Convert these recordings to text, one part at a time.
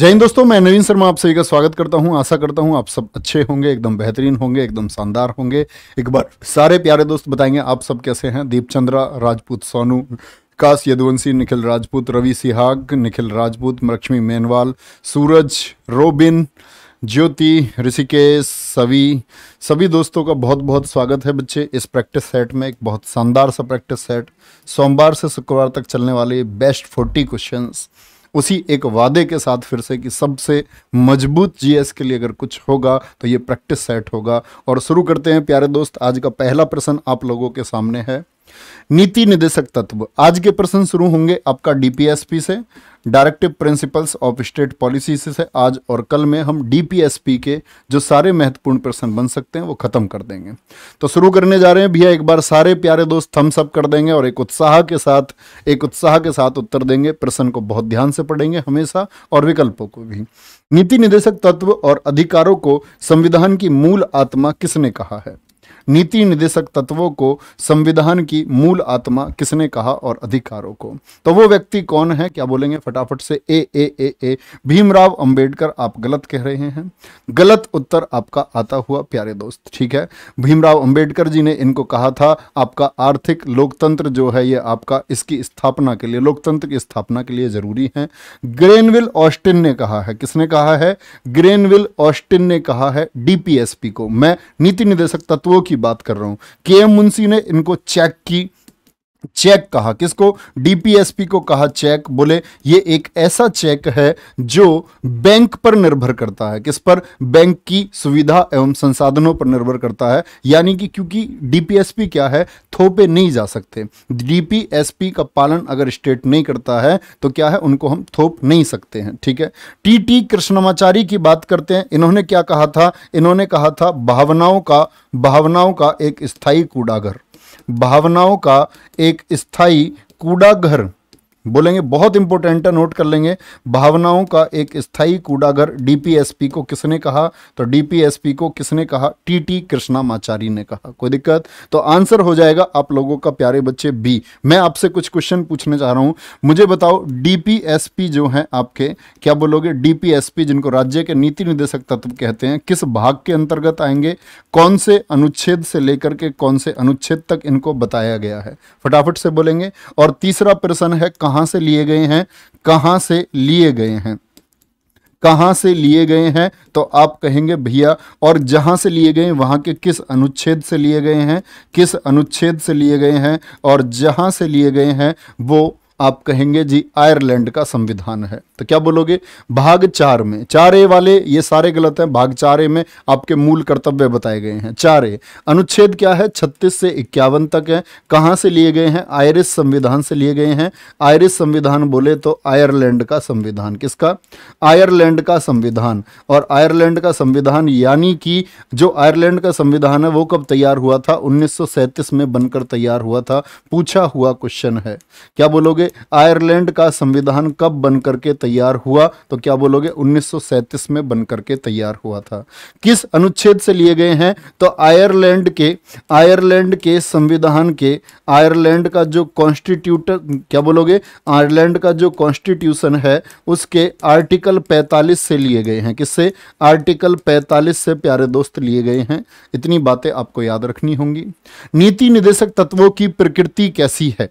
जय हिंद दोस्तों मैं नवीन शर्मा आप सभी का स्वागत करता हूं आशा करता हूं आप सब अच्छे होंगे एकदम बेहतरीन होंगे एकदम शानदार होंगे एक बार सारे प्यारे दोस्त बताएंगे आप सब कैसे हैं दीपचंद्रा राजपूत सोनू काश यदुवंशी निखिल राजपूत रवि सिहाग निखिल राजपूत लक्ष्मी मेनवाल सूरज रोबिन ज्योति ऋषिकेश सभी सभी दोस्तों का बहुत बहुत स्वागत है बच्चे इस प्रैक्टिस सेट में एक बहुत शानदार सा प्रैक्टिस सेट सोमवार से शुक्रवार तक चलने वाले बेस्ट फोर्टी क्वेश्चंस उसी एक वादे के साथ फिर से कि सबसे मजबूत जीएस के लिए अगर कुछ होगा तो ये प्रैक्टिस सेट होगा और शुरू करते हैं प्यारे दोस्त आज का पहला प्रश्न आप लोगों के सामने है नीति निदेशक तत्व आज के प्रश्न शुरू होंगे आपका डीपीएसपी से directive principles of state policy से आज और कल में हम डीपीएसपी के जो सारे महत्वपूर्ण प्रश्न बन सकते हैं वो खत्म कर देंगे तो शुरू करने जा रहे हैं भैया एक बार सारे प्यारे दोस्त थम्स अप कर देंगे और एक उत्साह के साथ एक उत्साह के साथ उत्तर देंगे प्रश्न को बहुत ध्यान से पढ़ेंगे हमेशा और विकल्पों को भी नीति निदेशक तत्व और अधिकारों को संविधान की मूल आत्मा किसने कहा है नीति निदेशक तत्वों को संविधान की मूल आत्मा किसने कहा और अधिकारों को तो वो व्यक्ति कौन है क्या बोलेंगे फटाफट से ए ए ए ए भीमराव अंबेडकर आप गलत कह रहे हैं गलत उत्तर आपका आता हुआ प्यारे दोस्त ठीक है भीमराव अंबेडकर जी ने इनको कहा था आपका आर्थिक लोकतंत्र जो है ये आपका इसकी स्थापना के लिए लोकतंत्र की स्थापना के लिए जरूरी है ग्रेनविल ऑस्टिन ने कहा है किसने कहा है ग्रेनविल ऑस्टिन ने कहा है डीपीएसपी को मैं नीति निदेशक तत्वों की बात कर रहा हूं के एम मुंशी ने इनको चेक की चेक कहा किसको डीपीएसपी को कहा चेक बोले ये एक ऐसा चेक है जो बैंक पर निर्भर करता है किस पर बैंक की सुविधा एवं संसाधनों पर निर्भर करता है यानी कि क्योंकि डीपीएसपी क्या है थोपे नहीं जा सकते डीपीएसपी का पालन अगर स्टेट नहीं करता है तो क्या है उनको हम थोप नहीं सकते हैं ठीक है टी टी कृष्णमाचारी की बात करते हैं इन्होंने क्या कहा था इन्होंने कहा था भावनाओं का भावनाओं का एक स्थायी कूड़ाघर भावनाओं का एक स्थायी कूड़ा घर बोलेंगे बहुत इंपॉर्टेंट है नोट कर लेंगे भावनाओं का एक स्थायी कूड़ागर डीपीएसपी को किसने कहा तो डीपीएसपी को किसने कहा टीटी कृष्णामाचारी ने कहा कोई दिक्कत तो आंसर हो जाएगा आप लोगों का प्यारे बच्चे बी मैं आपसे कुछ क्वेश्चन पूछने चाह रहा हूं मुझे बताओ डीपीएसपी जो है आपके क्या बोलोगे डीपीएसपी जिनको राज्य के नीति निर्देशक तत्व कहते हैं किस भाग के अंतर्गत आएंगे कौन से अनुच्छेद से लेकर के कौन से अनुच्छेद तक इनको बताया गया है फटाफट से बोलेंगे और तीसरा प्रश्न है कहाँ से लिए गए हैं कहाँ से लिए गए हैं कहाँ से लिए गए हैं तो आप कहेंगे भैया और जहाँ से लिए गए वहाँ के किस अनुच्छेद से लिए गए हैं किस अनुच्छेद से लिए गए हैं और जहाँ से लिए गए हैं वो आप कहेंगे जी आयरलैंड का संविधान है तो क्या बोलोगे भाग चार में चार ए वाले ये सारे गलत हैं भाग चार ए में आपके मूल कर्तव्य बताए गए हैं चार ए अनुच्छेद क्या है छत्तीस से इक्यावन तक है कहां से लिए गए हैं आयरिश संविधान से लिए गए हैं आयरिश संविधान बोले तो आयरलैंड का संविधान किसका आयरलैंड का संविधान और आयरलैंड का संविधान यानी कि जो आयरलैंड का संविधान है वो कब तैयार हुआ था उन्नीस में बनकर तैयार हुआ था पूछा हुआ क्वेश्चन है क्या बोलोगे आयरलैंड का संविधान कब बन करके तैयार हुआ तो क्या बोलोगे 1937 में बन करके तैयार हुआ था किस अनुच्छेद से लिए गए हैं तो आयरलैंड के आयरलैंड के संविधान के आयरलैंड का जो कॉन्स्टिट्यूट क्या बोलोगे आयरलैंड का जो कॉन्स्टिट्यूशन है उसके आर्टिकल 45 से लिए गए हैं किससे आर्टिकल 45 से प्यारे दोस्त लिए गए हैं इतनी बातें आपको याद रखनी होंगी नीति निदेशक तत्वों की प्रकृति कैसी है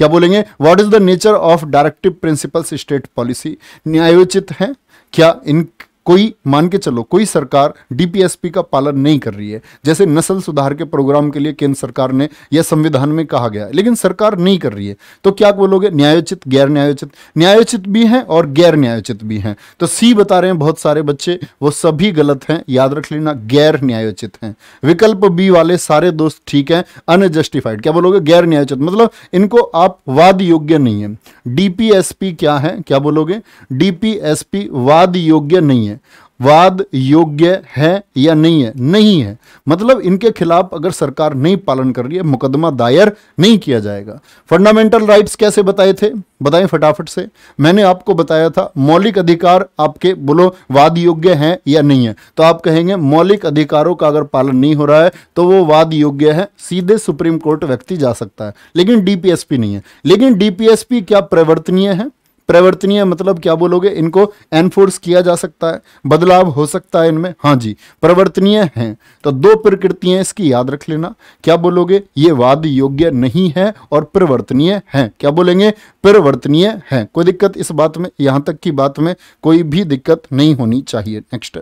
क्या बोलेंगे what is the nature of directive principles state policy न्यायोचित है क्या इन कोई मान के चलो कोई सरकार डीपीएसपी का पालन नहीं कर रही है जैसे नस्ल सुधार के प्रोग्राम के लिए केंद्र सरकार ने यह संविधान में कहा गया है लेकिन सरकार नहीं कर रही है तो क्या बोलोगे न्यायोचित गैर न्यायोचित न्यायोचित भी हैं और गैर न्यायोचित भी हैं तो सी बता रहे हैं बहुत सारे बच्चे वो सभी गलत हैं याद रख लेना गैर न्यायोचित हैं विकल्प बी वाले सारे दोस्त ठीक हैं अनजस्टिफाइड क्या बोलोगे गैर न्यायोचित मतलब इनको आप वाद योग्य नहीं है डीपीएसपी क्या है क्या बोलोगे डीपीएसपी वाद योग्य नहीं है वाद योग्य है या नहीं है नहीं है मतलब इनके खिलाफ अगर सरकार नहीं पालन कर रही है मुकदमा दायर नहीं किया जाएगा फंडामेंटल राइट्स कैसे बताए थे बताएं फटाफट से मैंने आपको बताया था मौलिक अधिकार आपके बोलो वाद योग्य है या नहीं है तो आप कहेंगे मौलिक अधिकारों का अगर पालन नहीं हो रहा है तो वो वाद योग्य है सीधे सुप्रीम कोर्ट व्यक्ति जा सकता है लेकिन डीपीएसपी नहीं है लेकिन डीपीएसपी क्या परिवर्तनीय है प्रवर्तनीय मतलब क्या बोलोगे इनको एनफोर्स किया जा सकता है बदलाव हो सकता है इनमें हाँ जी प्रवर्तनीय है तो दो प्रकृतियां इसकी याद रख लेना क्या बोलोगे ये वाद योग्य नहीं है और परिवर्तनीय है क्या बोलेंगे परिवर्तनीय है कोई दिक्कत इस बात में यहां तक की बात में कोई भी दिक्कत नहीं होनी चाहिए नेक्स्ट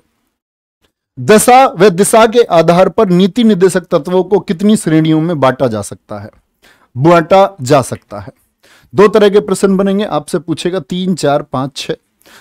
दशा व दिशा के आधार पर नीति निर्देशक तत्वों को कितनी श्रेणियों में बांटा जा सकता है बांटा जा सकता है दो तरह के प्रश्न बनेंगे आपसे पूछेगा तीन चार पांच छ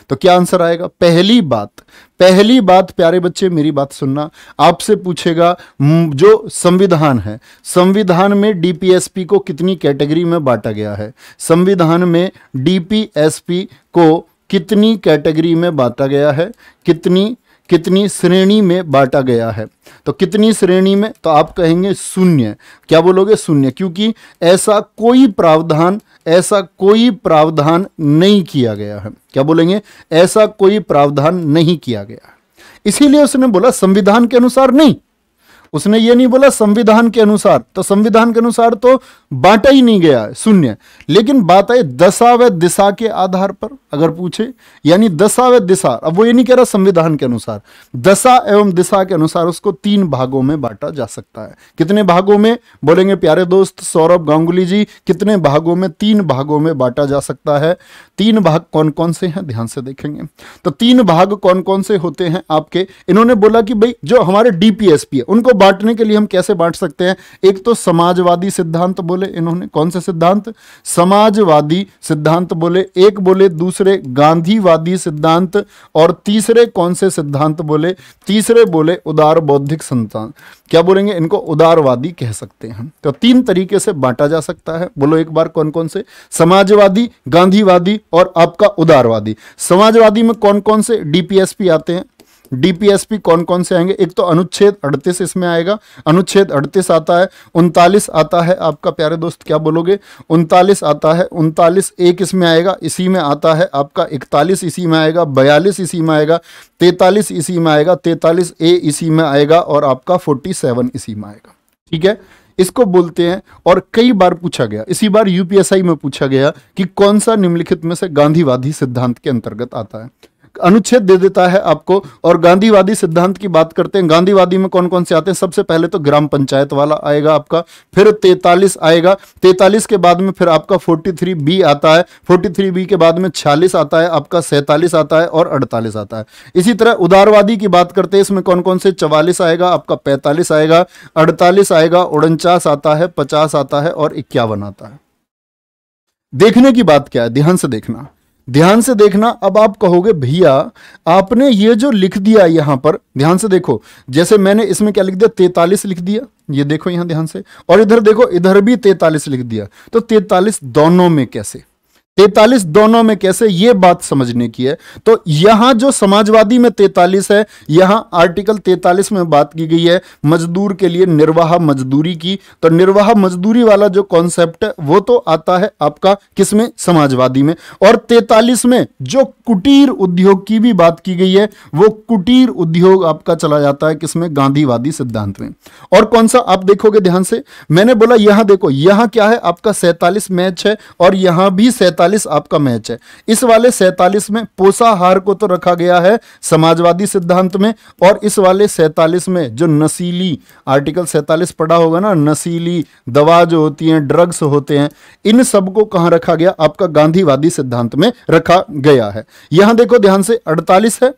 तो क्या आंसर आएगा पहली बात पहली बात प्यारे बच्चे मेरी बात सुनना आपसे पूछेगा जो संविधान है संविधान में डीपीएसपी को कितनी कैटेगरी में बांटा गया है संविधान में डीपीएसपी को कितनी कैटेगरी में बांटा गया है कितनी कितनी श्रेणी में बांटा गया है तो कितनी श्रेणी में तो आप कहेंगे शून्य क्या बोलोगे शून्य क्योंकि ऐसा कोई प्रावधान ऐसा कोई प्रावधान नहीं किया गया है क्या बोलेंगे ऐसा कोई प्रावधान नहीं किया गया है इसीलिए उसने बोला संविधान के अनुसार नहीं उसने ये नहीं बोला संविधान के अनुसार तो संविधान के अनुसार तो बांटा ही नहीं गया है शून्य लेकिन बात आई दशा व दिशा के आधार पर अगर पूछे यानी दशा व दिशा अब वो ये नहीं कह रहा संविधान के अनुसार दशा एवं दिशा के अनुसार उसको तीन भागों में बांटा जा सकता है कितने भागों में बोलेंगे प्यारे दोस्त सौरभ गांगुली जी कितने भागों में तीन भागों में बांटा जा सकता है तीन भाग कौन कौन से हैं ध्यान से देखेंगे तो तीन भाग कौन कौन से होते हैं आपके इन्होंने बोला कि भाई जो हमारे डीपीएसपी है उनको बांटने के लिए हम कैसे बांट सकते हैं एक तो समाजवादी सिद्धांत बोले इन्होंने कौन से सिद्धांत समाजवादी सिद्धांत बोले एक बोले दूसरे गांधीवादी सिद्धांत और तीसरे कौन से सिद्धांत बोले तीसरे बोले उदार बौद्धिक संतान क्या बोलेंगे इनको उदारवादी कह सकते हैं तो तीन तरीके से बांटा जा सकता है बोलो एक बार कौन कौन से समाजवादी गांधीवादी और आपका उदारवादी समाजवादी में कौन कौन से डीपीएसपी आते हैं डीपीएसपी कौन कौन से आएंगे एक तो अनुच्छेद अड़तीस इसमें आएगा अनुच्छेद अड़तीस आता है उनतालीस आता है आपका प्यारे दोस्त क्या बोलोगे उनतालीस आता है उनतालीस एक इसमें आएगा इसी में आता है आपका इकतालीस इसी में आएगा बयालीस इसी में आएगा तैतालीस इसी में आएगा तैतालीस ए इसी में आएगा और आपका फोर्टी सेवन इसी में आएगा ठीक है इसको बोलते हैं और कई बार पूछा गया इसी बार यूपीएसआई में पूछा गया कि कौन सा निम्नलिखित में से गांधीवादी सिद्धांत के अंतर्गत आता है अनुच्छेद दे देता है आपको और गांधीवादी सिद्धांत की बात करते हैं गांधीवादी में कौन कौन से आते हैं सबसे पहले तो ग्राम पंचायत वाला आएगा आपका फिर तैतालीस आएगा तैतालीस के बाद में फिर आपका फोर्टी थ्री बी आता है फोर्टी थ्री बी के बाद में छियालीस आता है आपका सैतालीस आता है और अड़तालीस आता है इसी तरह उदारवादी की बात करते हैं इसमें कौन कौन से चवालीस आएगा आपका पैंतालीस आएगा अड़तालीस आएगा उनचास आता है पचास आता है और इक्यावन आता है देखने की बात क्या है ध्यान से देखना ध्यान से देखना अब आप कहोगे भैया आपने ये जो लिख दिया यहां पर ध्यान से देखो जैसे मैंने इसमें क्या लिख दिया तैतालीस लिख दिया ये देखो यहां ध्यान से और इधर देखो इधर भी तैतालीस लिख दिया तो तैतालीस दोनों में कैसे तैतालीस दोनों में कैसे ये बात समझने की है तो यहां जो समाजवादी में तैतालीस है यहां आर्टिकल तैतालीस में बात की गई है मजदूर के लिए निर्वाह मजदूरी की तो निर्वाह मजदूरी वाला जो कॉन्सेप्ट है वो तो आता है आपका किसमें समाजवादी में और तैतालीस में जो कुटीर उद्योग की भी बात की गई है वो कुटीर उद्योग आपका चला जाता है किसमें गांधीवादी सिद्धांत में और कौन सा आप देखोगे ध्यान से मैंने बोला यहां देखो यहां क्या है आपका सैतालीस मैच है और यहां भी सैतालीस सैतालीस आपका मैच है इस वाले सैतालीस में पोषाहार को तो रखा गया है समाजवादी सिद्धांत में और इस वाले सैतालीस में जो नशीली आर्टिकल सैतालीस पढ़ा होगा ना नशीली दवा जो होती हैं ड्रग्स होते हैं इन सबको कहाँ रखा गया आपका गांधीवादी सिद्धांत में रखा गया है यहां देखो ध्यान से अड़तालीस है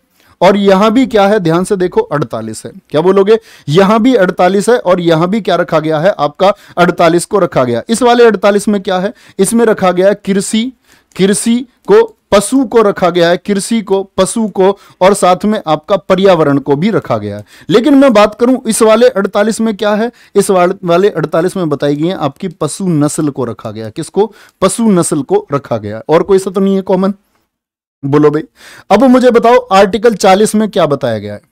और यहां भी क्या है ध्यान से देखो 48 है क्या बोलोगे यहां भी 48 है और यहां भी क्या रखा गया है आपका 48 को रखा गया इस वाले 48 में क्या है इसमें रखा गया है कृषि कृषि को पशु को रखा गया है कृषि को पशु को और साथ में आपका पर्यावरण को भी रखा गया है लेकिन मैं बात करूं इस वाले 48 में क्या है इस वाले 48 में बताई गई है आपकी पशु नस्ल को रखा गया किसको पशु नस्ल को रखा गया और कोई सा तो नहीं है कॉमन बोलो भाई अब मुझे बताओ आर्टिकल 40 में क्या बताया गया है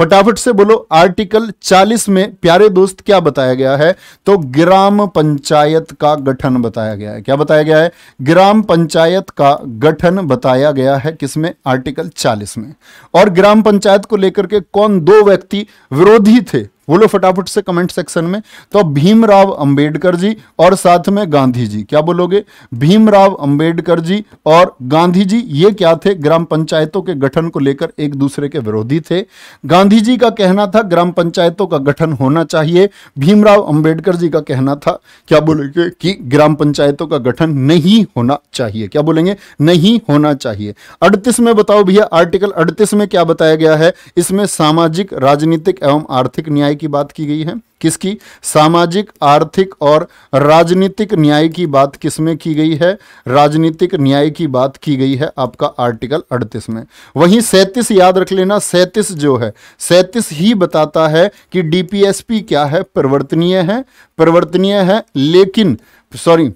फटाफट से बोलो आर्टिकल 40 में प्यारे दोस्त क्या बताया गया है तो ग्राम पंचायत का गठन बताया गया है क्या बताया गया है ग्राम पंचायत का गठन बताया गया है किसमें आर्टिकल 40 में और ग्राम पंचायत को लेकर के कौन दो व्यक्ति विरोधी थे बोलो फटाफट से कमेंट सेक्शन में तो भीमराव अंबेडकर जी और साथ में गांधी जी क्या बोलोगे भीमराव अंबेडकर जी और गांधी जी ये क्या थे ग्राम पंचायतों के गठन को लेकर एक दूसरे के विरोधी थे गांधी जी का कहना था ग्राम पंचायतों का गठन होना चाहिए भीमराव अंबेडकर जी का कहना था क्या बोलेंगे कि ग्राम पंचायतों का गठन नहीं होना चाहिए क्या बोलेंगे नहीं होना चाहिए अड़तीस में बताओ भैया आर्टिकल अड़तीस में क्या बताया गया है इसमें सामाजिक राजनीतिक एवं आर्थिक न्याय न्याय की बात की गई है किसकी सामाजिक आर्थिक और राजनीतिक न्याय की बात किसमें की गई है राजनीतिक न्याय की बात की गई है आपका आर्टिकल 38 में वहीं 37 याद रख लेना 37 जो है 37 ही बताता है कि डीपीएसपी क्या है परिवर्तनीय है परिवर्तनीय है लेकिन सॉरी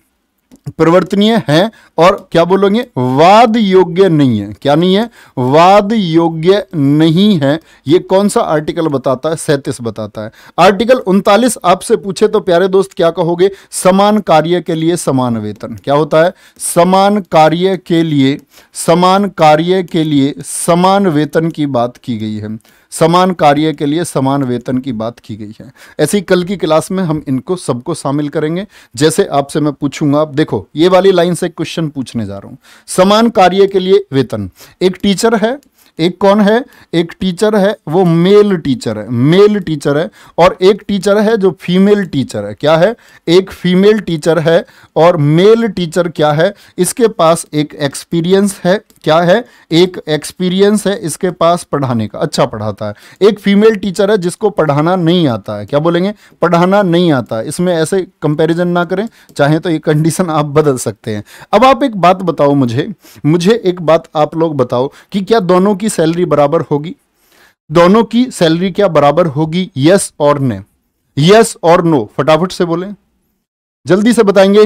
परिवर्तनीय है और क्या बोलोगे वाद योग्य नहीं है क्या नहीं है वाद योग्य नहीं है ये कौन सा आर्टिकल बताता है सैंतीस बताता है आर्टिकल उनतालीस आपसे पूछे तो प्यारे दोस्त क्या कहोगे समान कार्य के लिए समान वेतन क्या होता है समान कार्य के लिए समान कार्य के लिए समान वेतन की बात की गई है समान कार्य के लिए समान वेतन की बात की गई है ऐसी कल की क्लास में हम इनको सबको शामिल करेंगे जैसे आपसे मैं पूछूंगा आप देखो ये वाली लाइन से क्वेश्चन पूछने जा रहा हूं समान कार्य के लिए वेतन एक टीचर है एक कौन है एक टीचर है वो मेल टीचर है मेल टीचर है और एक टीचर है जो फीमेल टीचर है क्या है एक फीमेल टीचर है और मेल टीचर क्या है इसके पास एक एक्सपीरियंस है क्या है एक एक्सपीरियंस है इसके पास पढ़ाने का अच्छा पढ़ाता है एक फीमेल टीचर है जिसको पढ़ाना नहीं आता है क्या बोलेंगे पढ़ाना नहीं आता इसमें ऐसे कंपेरिजन ना करें चाहे तो ये कंडीशन आप बदल सकते हैं अब आप एक बात बताओ मुझे मुझे एक बात आप लोग बताओ कि क्या दोनों की की सैलरी बराबर होगी दोनों की सैलरी क्या बराबर होगी यस और ने यस और नो फटाफट से बोलें जल्दी से बताएंगे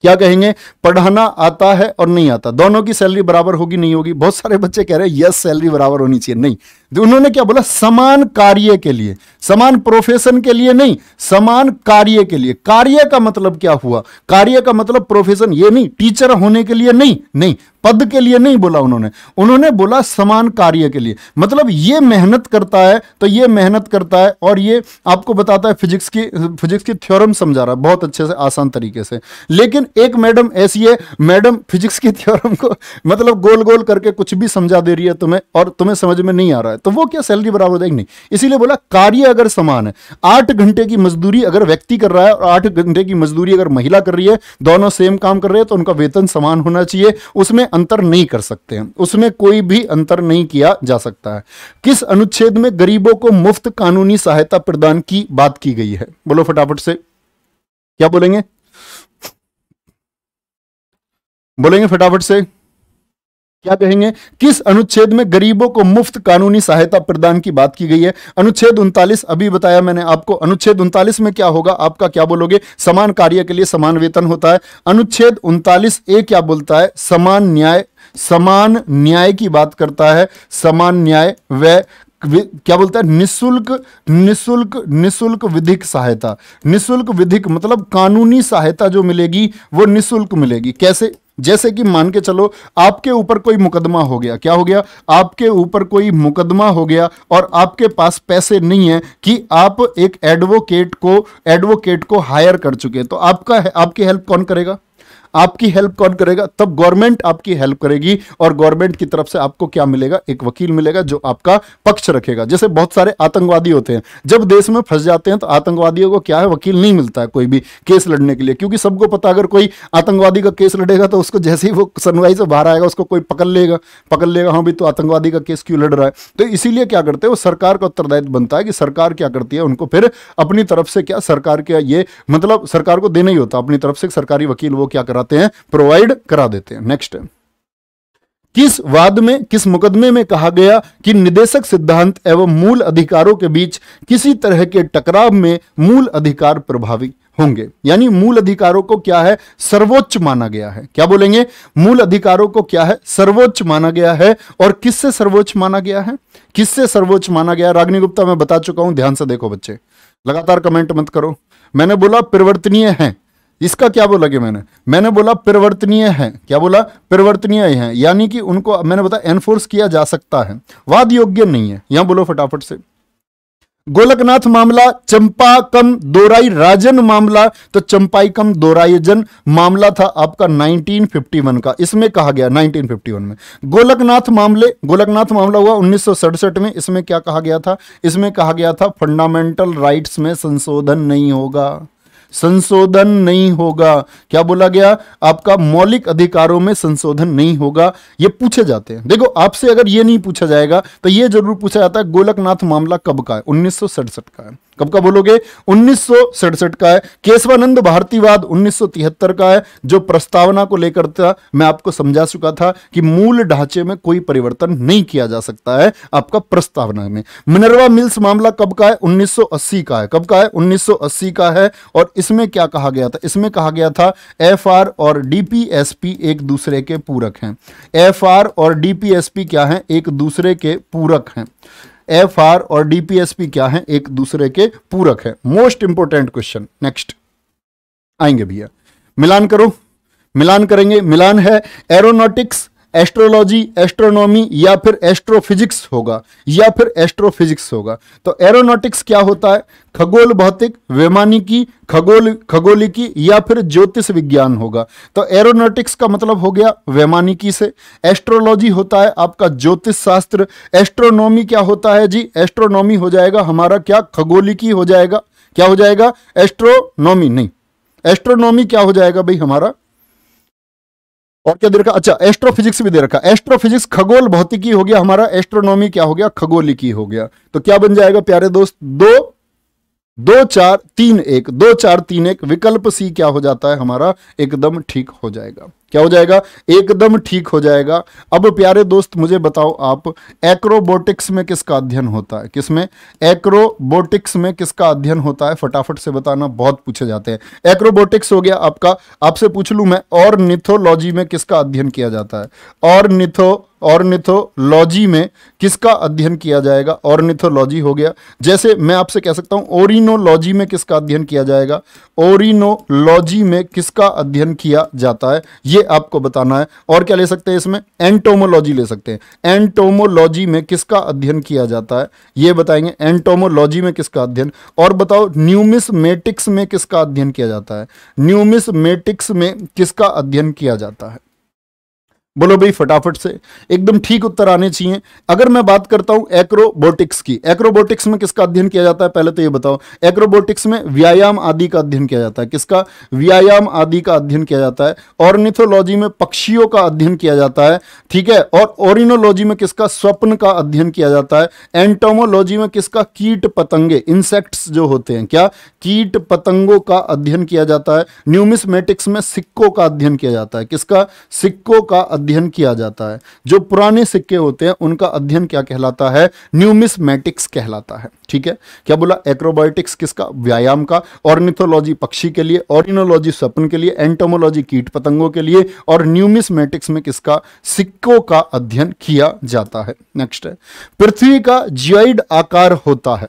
क्या कहेंगे पढ़ाना आता है और नहीं आता दोनों की सैलरी बराबर होगी नहीं होगी बहुत सारे बच्चे कह रहे हैं यस सैलरी बराबर होनी चाहिए नहीं तो उन्होंने क्या बोला समान कार्य के लिए समान प्रोफेशन के लिए नहीं समान कार्य के लिए कार्य का मतलब क्या हुआ कार्य का मतलब प्रोफेशन ये नहीं टीचर होने के लिए नहीं नहीं पद के लिए नहीं बोला उन्होंने उन्होंने बोला समान कार्य के लिए मतलब ये मेहनत करता है तो ये मेहनत करता है और ये आपको बताता है फिजिक्स की फिजिक्स की थ्योरम समझा रहा है बहुत अच्छे से आसान तरीके से लेकिन एक मैडम ऐसी है मैडम फिजिक्स की थ्योरम को मतलब गोल गोल करके कुछ भी समझा दे रही है तुम्हें और तुम्हें समझ में नहीं आ रहा है तो वो क्या सैलरी बराबर जाएगी नहीं इसीलिए बोला कार्य अगर समान है आठ घंटे की मजदूरी अगर व्यक्ति कर रहा है और आठ घंटे की मजदूरी अगर महिला कर रही है दोनों सेम काम कर रहे हैं तो उनका वेतन समान होना चाहिए उसमें अंतर नहीं कर सकते हैं उसमें कोई भी अंतर नहीं किया जा सकता है किस अनुच्छेद में गरीबों को मुफ्त कानूनी सहायता प्रदान की बात की गई है बोलो फटाफट से क्या बोलेंगे बोलेंगे फटाफट से क्या कहेंगे किस अनुच्छेद में गरीबों को मुफ्त कानूनी सहायता प्रदान की बात की गई है अनुच्छेद उनतालीस अभी बताया मैंने आपको अनुच्छेद उनतालीस में क्या होगा आपका क्या बोलोगे समान कार्य के लिए समान वेतन होता है अनुच्छेद उनतालीस ए क्या बोलता है समान न्याय समान न्याय की बात करता है समान न्याय व क्या बोलता है निशुल्क निशुल्क निशुल्क विधिक सहायता निशुल्क विधिक मतलब कानूनी सहायता जो मिलेगी वो निशुल्क मिलेगी कैसे जैसे कि मान के चलो आपके ऊपर कोई मुकदमा हो गया क्या हो गया आपके ऊपर कोई मुकदमा हो गया और आपके पास पैसे नहीं है कि आप एक एडवोकेट को एडवोकेट को हायर कर चुके तो आपका आपकी हेल्प कौन करेगा आपकी हेल्प कौन करेगा तब गवर्नमेंट आपकी हेल्प करेगी और गवर्नमेंट की तरफ से आपको क्या मिलेगा एक वकील मिलेगा जो आपका पक्ष रखेगा जैसे बहुत सारे आतंकवादी होते हैं जब देश में फंस जाते हैं तो आतंकवादियों को क्या है वकील नहीं मिलता है कोई भी केस लड़ने के लिए क्योंकि सबको पता अगर कोई आतंकवादी का केस लड़ेगा तो उसको जैसे ही वो सुनवाई से बाहर आएगा उसको कोई पकड़ लेगा पकड़ लेगा हाँ भाई तो आतंकवादी का केस क्यों लड़ रहा है तो इसीलिए क्या करते हैं वो सरकार का उत्तरदायित्व बनता है कि सरकार क्या करती है उनको फिर अपनी तरफ से क्या सरकार के ये मतलब सरकार को देना ही होता अपनी तरफ से सरकारी वकील वो क्या कराते कराते हैं प्रोवाइड करा देते हैं नेक्स्ट किस वाद में किस मुकदमे में कहा गया कि निदेशक सिद्धांत एवं मूल अधिकारों के बीच किसी तरह के टकराव में मूल अधिकार प्रभावी होंगे यानी मूल अधिकारों को क्या है सर्वोच्च माना गया है क्या बोलेंगे मूल अधिकारों को क्या है सर्वोच्च माना गया है और किससे सर्वोच्च माना गया है किससे सर्वोच्च माना गया रागनी गुप्ता मैं बता चुका हूं ध्यान से देखो बच्चे लगातार कमेंट मत करो मैंने बोला परिवर्तनीय है इसका क्या बोला कि मैंने मैंने बोला परिवर्तनीय है क्या बोला परिवर्तनीय है यानी कि उनको मैंने बताया एनफोर्स किया जा सकता है वाद योग्य नहीं है यहां बोलो फटाफट से गोलकनाथ मामला चंपा कम दोराई राजन मामला तो चंपाई कम दोरायजन मामला था आपका 1951 का इसमें कहा गया 1951 में गोलकनाथ मामले गोलकनाथ मामला हुआ उन्नीस में इसमें क्या कहा गया था इसमें कहा गया था फंडामेंटल राइट्स में संशोधन नहीं होगा संशोधन नहीं होगा क्या बोला गया आपका मौलिक अधिकारों में संशोधन नहीं होगा ये पूछे जाते हैं देखो आपसे अगर ये नहीं पूछा जाएगा तो ये जरूर पूछा जाता है गोलकनाथ मामला कब का है उन्नीस का है कब का बोलोगे उन्नीस का है केशवानंद भारतीवाद 1973 का है जो प्रस्तावना को लेकर था मैं आपको समझा चुका था कि मूल ढांचे में कोई परिवर्तन नहीं किया जा सकता है आपका प्रस्तावना में मिनरवा मिल्स मामला कब का है 1980 का है कब का है 1980 का है और इसमें क्या कहा गया था इसमें कहा गया था एफ और डीपीएसपी एक दूसरे के पूरक हैं एफ और डीपीएसपी क्या है एक दूसरे के पूरक हैं एफ आर और डीपीएसपी क्या है एक दूसरे के पूरक है मोस्ट इंपोर्टेंट क्वेश्चन नेक्स्ट आएंगे भैया मिलान करो मिलान करेंगे मिलान है एरोनॉटिक्स एस्ट्रोलॉजी एस्ट्रोनॉमी या फिर एस्ट्रोफिजिक्स होगा या फिर एस्ट्रोफिजिक्स होगा तो एरोनॉटिक्स क्या होता है खगोल भौतिक वैमानिकी खगोल खगोलिकी या फिर ज्योतिष विज्ञान होगा तो एरोनॉटिक्स का मतलब हो गया वैमानिकी से एस्ट्रोलॉजी होता है आपका ज्योतिष शास्त्र एस्ट्रोनॉमी क्या होता है जी एस्ट्रोनॉमी हो जाएगा हमारा क्या खगोलिकी हो जाएगा क्या हो जाएगा एस्ट्रोनॉमी नहीं एस्ट्रोनॉमी क्या हो जाएगा भाई हमारा और क्या दे रखा अच्छा एस्ट्रोफिजिक्स भी दे रखा एस्ट्रोफिजिक्स खगोल भौतिकी हो गया हमारा एस्ट्रोनॉमी क्या हो गया खगोलिकी हो गया तो क्या बन जाएगा प्यारे दोस्त दो दो चार तीन एक दो चार तीन एक विकल्प सी क्या हो जाता है हमारा एकदम ठीक हो जाएगा क्या हो जाएगा एकदम ठीक हो जाएगा अब प्यारे दोस्त मुझे बताओ आप एक्रोबोटिक्स में किसका अध्ययन होता है किसमें एक्रोबोटिक्स में किसका अध्ययन होता है फटाफट से बताना बहुत पूछे जाते हैं एक्रोबोटिक्स हो गया आपका आपसे पूछ लू मैं और निथोलॉजी में किसका अध्ययन किया जाता है और निथो ऑर्निथोलॉजी में किसका अध्ययन किया जाएगा ऑर्निथोलॉजी हो गया जैसे मैं आपसे कह सकता हूं ओरिनोलॉजी में किसका अध्ययन किया जाएगा ओरिनोलॉजी में किसका अध्ययन किया जाता है यह आपको बताना है और क्या ले सकते हैं इसमें एंटोमोलॉजी ले सकते हैं एंटोमोलॉजी में किसका अध्ययन किया जाता है यह बताएंगे एंटोमोलॉजी में किसका अध्ययन और बताओ न्यूमिसमेटिक्स में किसका अध्ययन किया जाता है न्यूमिसमेटिक्स में किसका अध्ययन किया जाता है बोलो भाई फटाफट से एकदम ठीक उत्तर आने चाहिए अगर मैं बात करता हूं एक्रोबोटिक्स की एक्रोबोटिक्स में किसका अध्ययन किया जाता है पहले तो ये बताओ एक्रोबोटिक्स में व्यायाम आदि का अध्ययन किया जाता है किसका व्यायाम आदि का अध्ययन किया जाता है ऑर्निथोलॉजी में पक्षियों का अध्ययन किया जाता है ठीक है और ओरिनोलॉजी में किसका स्वप्न का अध्ययन किया जाता है एंटोमोलॉजी में किसका कीट पतंगे इंसेक्ट्स जो होते हैं क्या कीट पतंगों का अध्ययन किया जाता है न्यूमिस्मेटिक्स में सिक्कों का अध्ययन किया जाता है किसका सिक्कों का अध्ययन किया जाता है जो पुराने सिक्के होते हैं उनका अध्ययन क्या कहलाता है न्यूमिस्मेटिक्स कहलाता है ठीक है क्या बोला एक्रोबायोटिक्स किसका व्यायाम का ऑर्निथोलॉजी पक्षी के लिए ऑरिनोलॉजी स्वप्न के लिए एंटोमोलॉजी कीट पतंगों के लिए और न्यूमिस्मेटिक्स में किसका सिक्कों का अध्ययन किया जाता है नेक्स्ट है पृथ्वी का जियोइड आकार होता है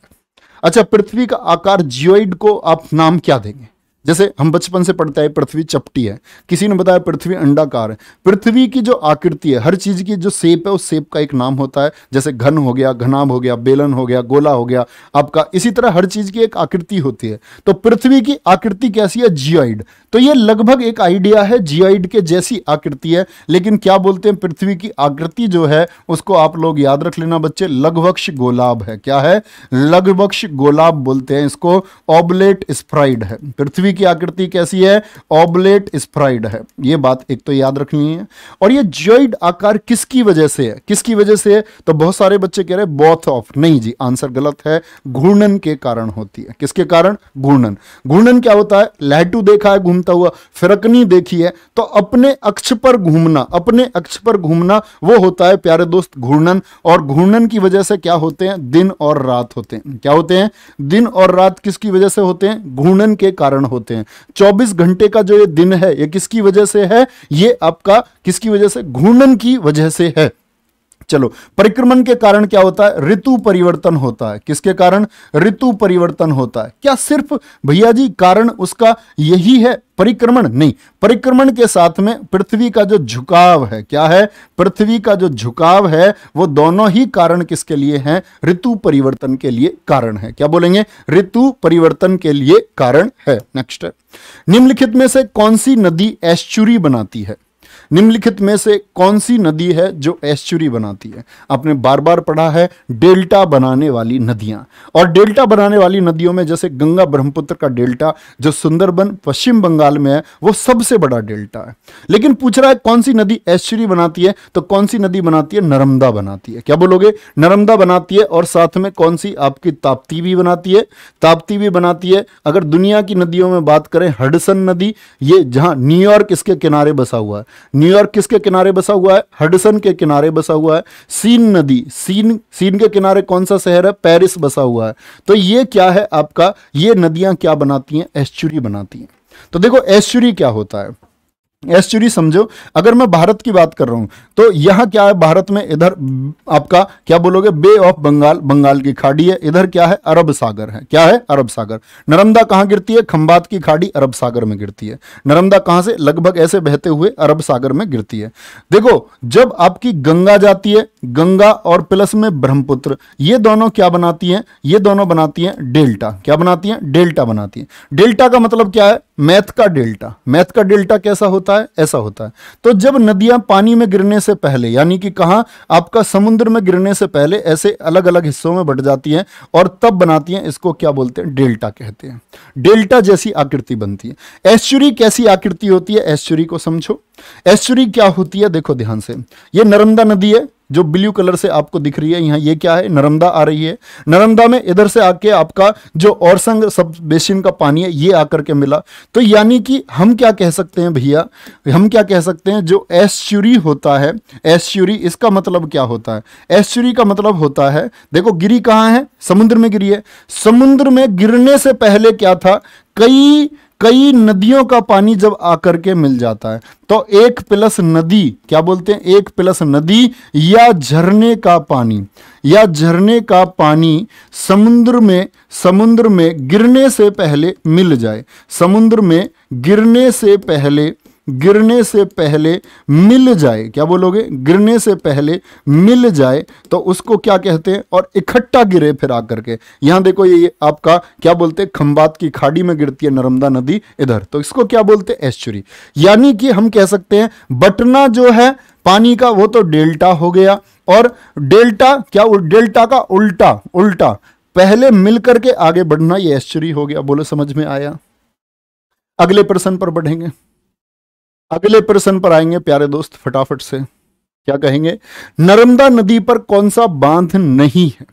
अच्छा पृथ्वी का आकार जियोइड को आप नाम क्या देंगे जैसे हम बचपन से पढ़ते हैं पृथ्वी चपटी है किसी ने बताया पृथ्वी अंडाकार है पृथ्वी की जो आकृति है हर चीज़ की जो सेप है उस सेप का एक नाम होता है जैसे घन हो गया घनाभ हो गया बेलन हो गया गोला हो गया आपका इसी तरह हर चीज़ की एक आकृति होती है तो पृथ्वी की आकृति कैसी है जियाइड तो ये लगभग एक आइडिया है जियोइड के जैसी आकृति है लेकिन क्या बोलते हैं पृथ्वी की आकृति जो है उसको आप लोग याद रख लेना बच्चे लगभक्ष गोलाब है क्या है लगभक्ष गोलाब बोलते हैं इसको ऑबलेट स्प्राइड है पृथ्वी की आकृति कैसी है ऑबलेट स्प्राइड है ये बात एक तो याद रखनी है और ये जॉइड आकार किसकी वजह से है किसकी वजह से है तो बहुत सारे बच्चे कह रहे हैं बॉथ ऑफ नहीं जी आंसर गलत है घूर्णन के कारण होती है किसके कारण घूर्णन घूर्णन क्या होता है लहटू देखा है घूमता हुआ फिरकनी देखी है तो अपने अक्ष पर घूमना अपने अक्ष पर घूमना वो होता है प्यारे दोस्त घूर्णन और घूर्णन की वजह से क्या होते हैं दिन और रात होते हैं क्या होते हैं दिन और रात किसकी वजह से होते हैं घूर्णन के कारण होते हैं सकते हैं 24 घंटे का जो ये दिन है ये किसकी वजह से है ये आपका किसकी वजह से घूर्णन की वजह से है चलो परिक्रमण के कारण क्या होता है ऋतु परिवर्तन होता है किसके कारण ऋतु परिवर्तन होता है क्या सिर्फ भैया जी कारण उसका यही है परिक्रमण नहीं परिक्रमण के साथ में पृथ्वी का जो झुकाव है क्या है पृथ्वी का जो झुकाव है वो दोनों ही कारण किसके लिए हैं ऋतु परिवर्तन के लिए कारण है क्या बोलेंगे ऋतु परिवर्तन के लिए कारण है नेक्स्ट निम्नलिखित में से कौन सी नदी एश्चुरी बनाती है निम्नलिखित में से कौन सी नदी है जो एश्चुरी बनाती है आपने बार बार पढ़ा है डेल्टा बनाने वाली नदियां और डेल्टा बनाने वाली नदियों में जैसे गंगा ब्रह्मपुत्र का डेल्टा जो सुंदरबन पश्चिम बंगाल में है वो सबसे बड़ा डेल्टा है लेकिन पूछ रहा है कौन सी नदी एश्चुरी बनाती है तो कौन सी नदी बनाती है नर्मदा बनाती है क्या बोलोगे नर्मदा बनाती है और साथ में कौन सी आपकी ताप्ती भी बनाती है ताप्ती भी बनाती है अगर दुनिया की नदियों में बात करें हडसन नदी ये जहां न्यूयॉर्क इसके किनारे बसा हुआ है न्यूयॉर्क किसके किनारे बसा हुआ है हडसन के किनारे बसा हुआ है सीन नदी सीन सीन के किनारे कौन सा शहर है पेरिस बसा हुआ है तो ये क्या है आपका ये नदियां क्या बनाती हैं एस्चुरी बनाती हैं तो देखो एस्चुरी क्या होता है एस्चुरी समझो अगर मैं भारत की बात कर रहा हूं तो यहां क्या है भारत में इधर आपका क्या बोलोगे बे ऑफ बंगाल बंगाल की खाड़ी है इधर क्या है अरब सागर है क्या है अरब सागर नर्मदा कहां गिरती है खंबात की खाड़ी अरब सागर में गिरती है नर्मदा कहां से लगभग ऐसे बहते हुए अरब सागर में गिरती है देखो जब आपकी गंगा जाती है गंगा और प्लस में ब्रह्मपुत्र ये दोनों क्या बनाती है ये दोनों बनाती है डेल्टा क्या बनाती है डेल्टा बनाती है डेल्टा का मतलब क्या है मैथ का डेल्टा मैथ का डेल्टा कैसा होता है ऐसा होता है तो जब नदियां पानी में गिरने से पहले यानी कि कहा आपका समुद्र में गिरने से पहले ऐसे अलग अलग हिस्सों में बढ़ जाती हैं और तब बनाती हैं इसको क्या बोलते हैं डेल्टा कहते हैं डेल्टा जैसी आकृति बनती है ऐश्वरी कैसी आकृति होती है ऐश्वरी को समझो ऐश्वरी क्या होती है देखो ध्यान से ये नर्मदा नदी है जो ब्लू कलर से आपको दिख रही है यहाँ ये क्या है नर्मदा आ रही है नर्मदा में इधर से आके आपका जो औरसंग सब बेसिन का पानी है ये आकर के मिला तो यानी कि हम क्या कह सकते हैं भैया हम क्या कह सकते हैं जो एस्चुरी होता है एस्चुरी इसका मतलब क्या होता है एस्चुरी का मतलब होता है देखो गिरी कहाँ है समुद्र में गिरी है समुद्र में गिरने से पहले क्या था कई कई नदियों का पानी जब आकर के मिल जाता है तो एक प्लस नदी क्या बोलते हैं एक प्लस नदी या झरने का पानी या झरने का पानी समुद्र में समुद्र में गिरने से पहले मिल जाए समुद्र में गिरने से पहले गिरने से पहले मिल जाए क्या बोलोगे गिरने से पहले मिल जाए तो उसको क्या कहते हैं और इकट्ठा गिरे फिर आकर के यहां देखो ये आपका क्या बोलते हैं खंबात की खाड़ी में गिरती है नर्मदा नदी इधर तो इसको क्या बोलते हैं एस्चुरी यानी कि हम कह सकते हैं बटना जो है पानी का वो तो डेल्टा हो गया और डेल्टा क्या डेल्टा का उल्टा उल्टा पहले मिल करके आगे बढ़ना ये एस्चुरी हो गया बोलो समझ में आया अगले प्रश्न पर बढ़ेंगे अगले प्रश्न पर आएंगे प्यारे दोस्त फटाफट से क्या कहेंगे नर्मदा नदी पर कौन सा बांध नहीं है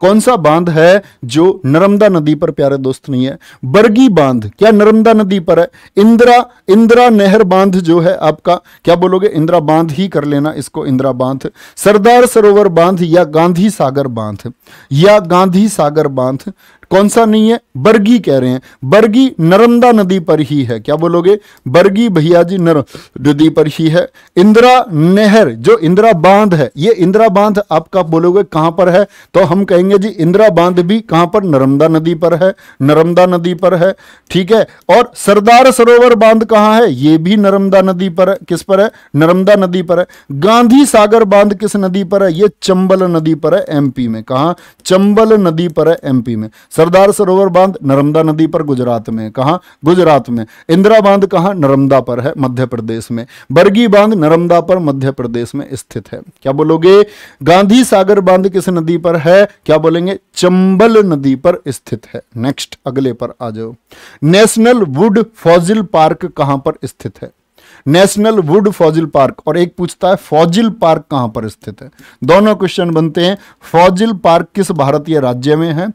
कौन सा बांध है जो नर्मदा नदी पर प्यारे दोस्त नहीं है बरगी बांध क्या नर्मदा नदी पर है इंदिरा इंदिरा नहर बांध जो है आपका क्या बोलोगे इंदिरा बांध ही कर लेना इसको इंदिरा बांध सरदार सरोवर बांध या गांधी सागर बांध या गांधी सागर बांध कौन सा नहीं है बरगी कह रहे हैं बरगी नर्मदा नदी पर ही है क्या बोलोगे बरगी भैया जी नर नदी पर ही है इंदिरा नहर जो इंदिरा बांध है ये इंदिरा बांध आपका बोलोगे कहां पर है तो हम कहेंगे जी इंदिरा बांध भी कहां पर नर्मदा नदी पर है नर्मदा नदी पर है ठीक है और सरदार सरोवर बांध कहां है ये भी नर्मदा नदी पर है किस पर है नर्मदा नदी पर है गांधी सागर बांध किस नदी पर है ये चंबल नदी पर है एमपी में कहा चंबल नदी पर है एमपी में सरदार सरोवर बांध नर्मदा नदी पर गुजरात में कहा गुजरात में इंदिरा बांध कहा नर्मदा पर है मध्य प्रदेश में बरगी बांध नर्मदा पर मध्य प्रदेश में स्थित है क्या बोलोगे गांधी सागर बांध किस नदी पर है क्या बोलेंगे चंबल नदी पर स्थित है नेक्स्ट अगले पर आ जाओ नेशनल वुड फॉजिल पार्क कहां पर स्थित है नेशनल वुड फौजिल पार्क और एक पूछता है फौजिल पार्क कहां पर स्थित है दोनों क्वेश्चन बनते हैं फौजिल पार्क किस भारतीय राज्य में है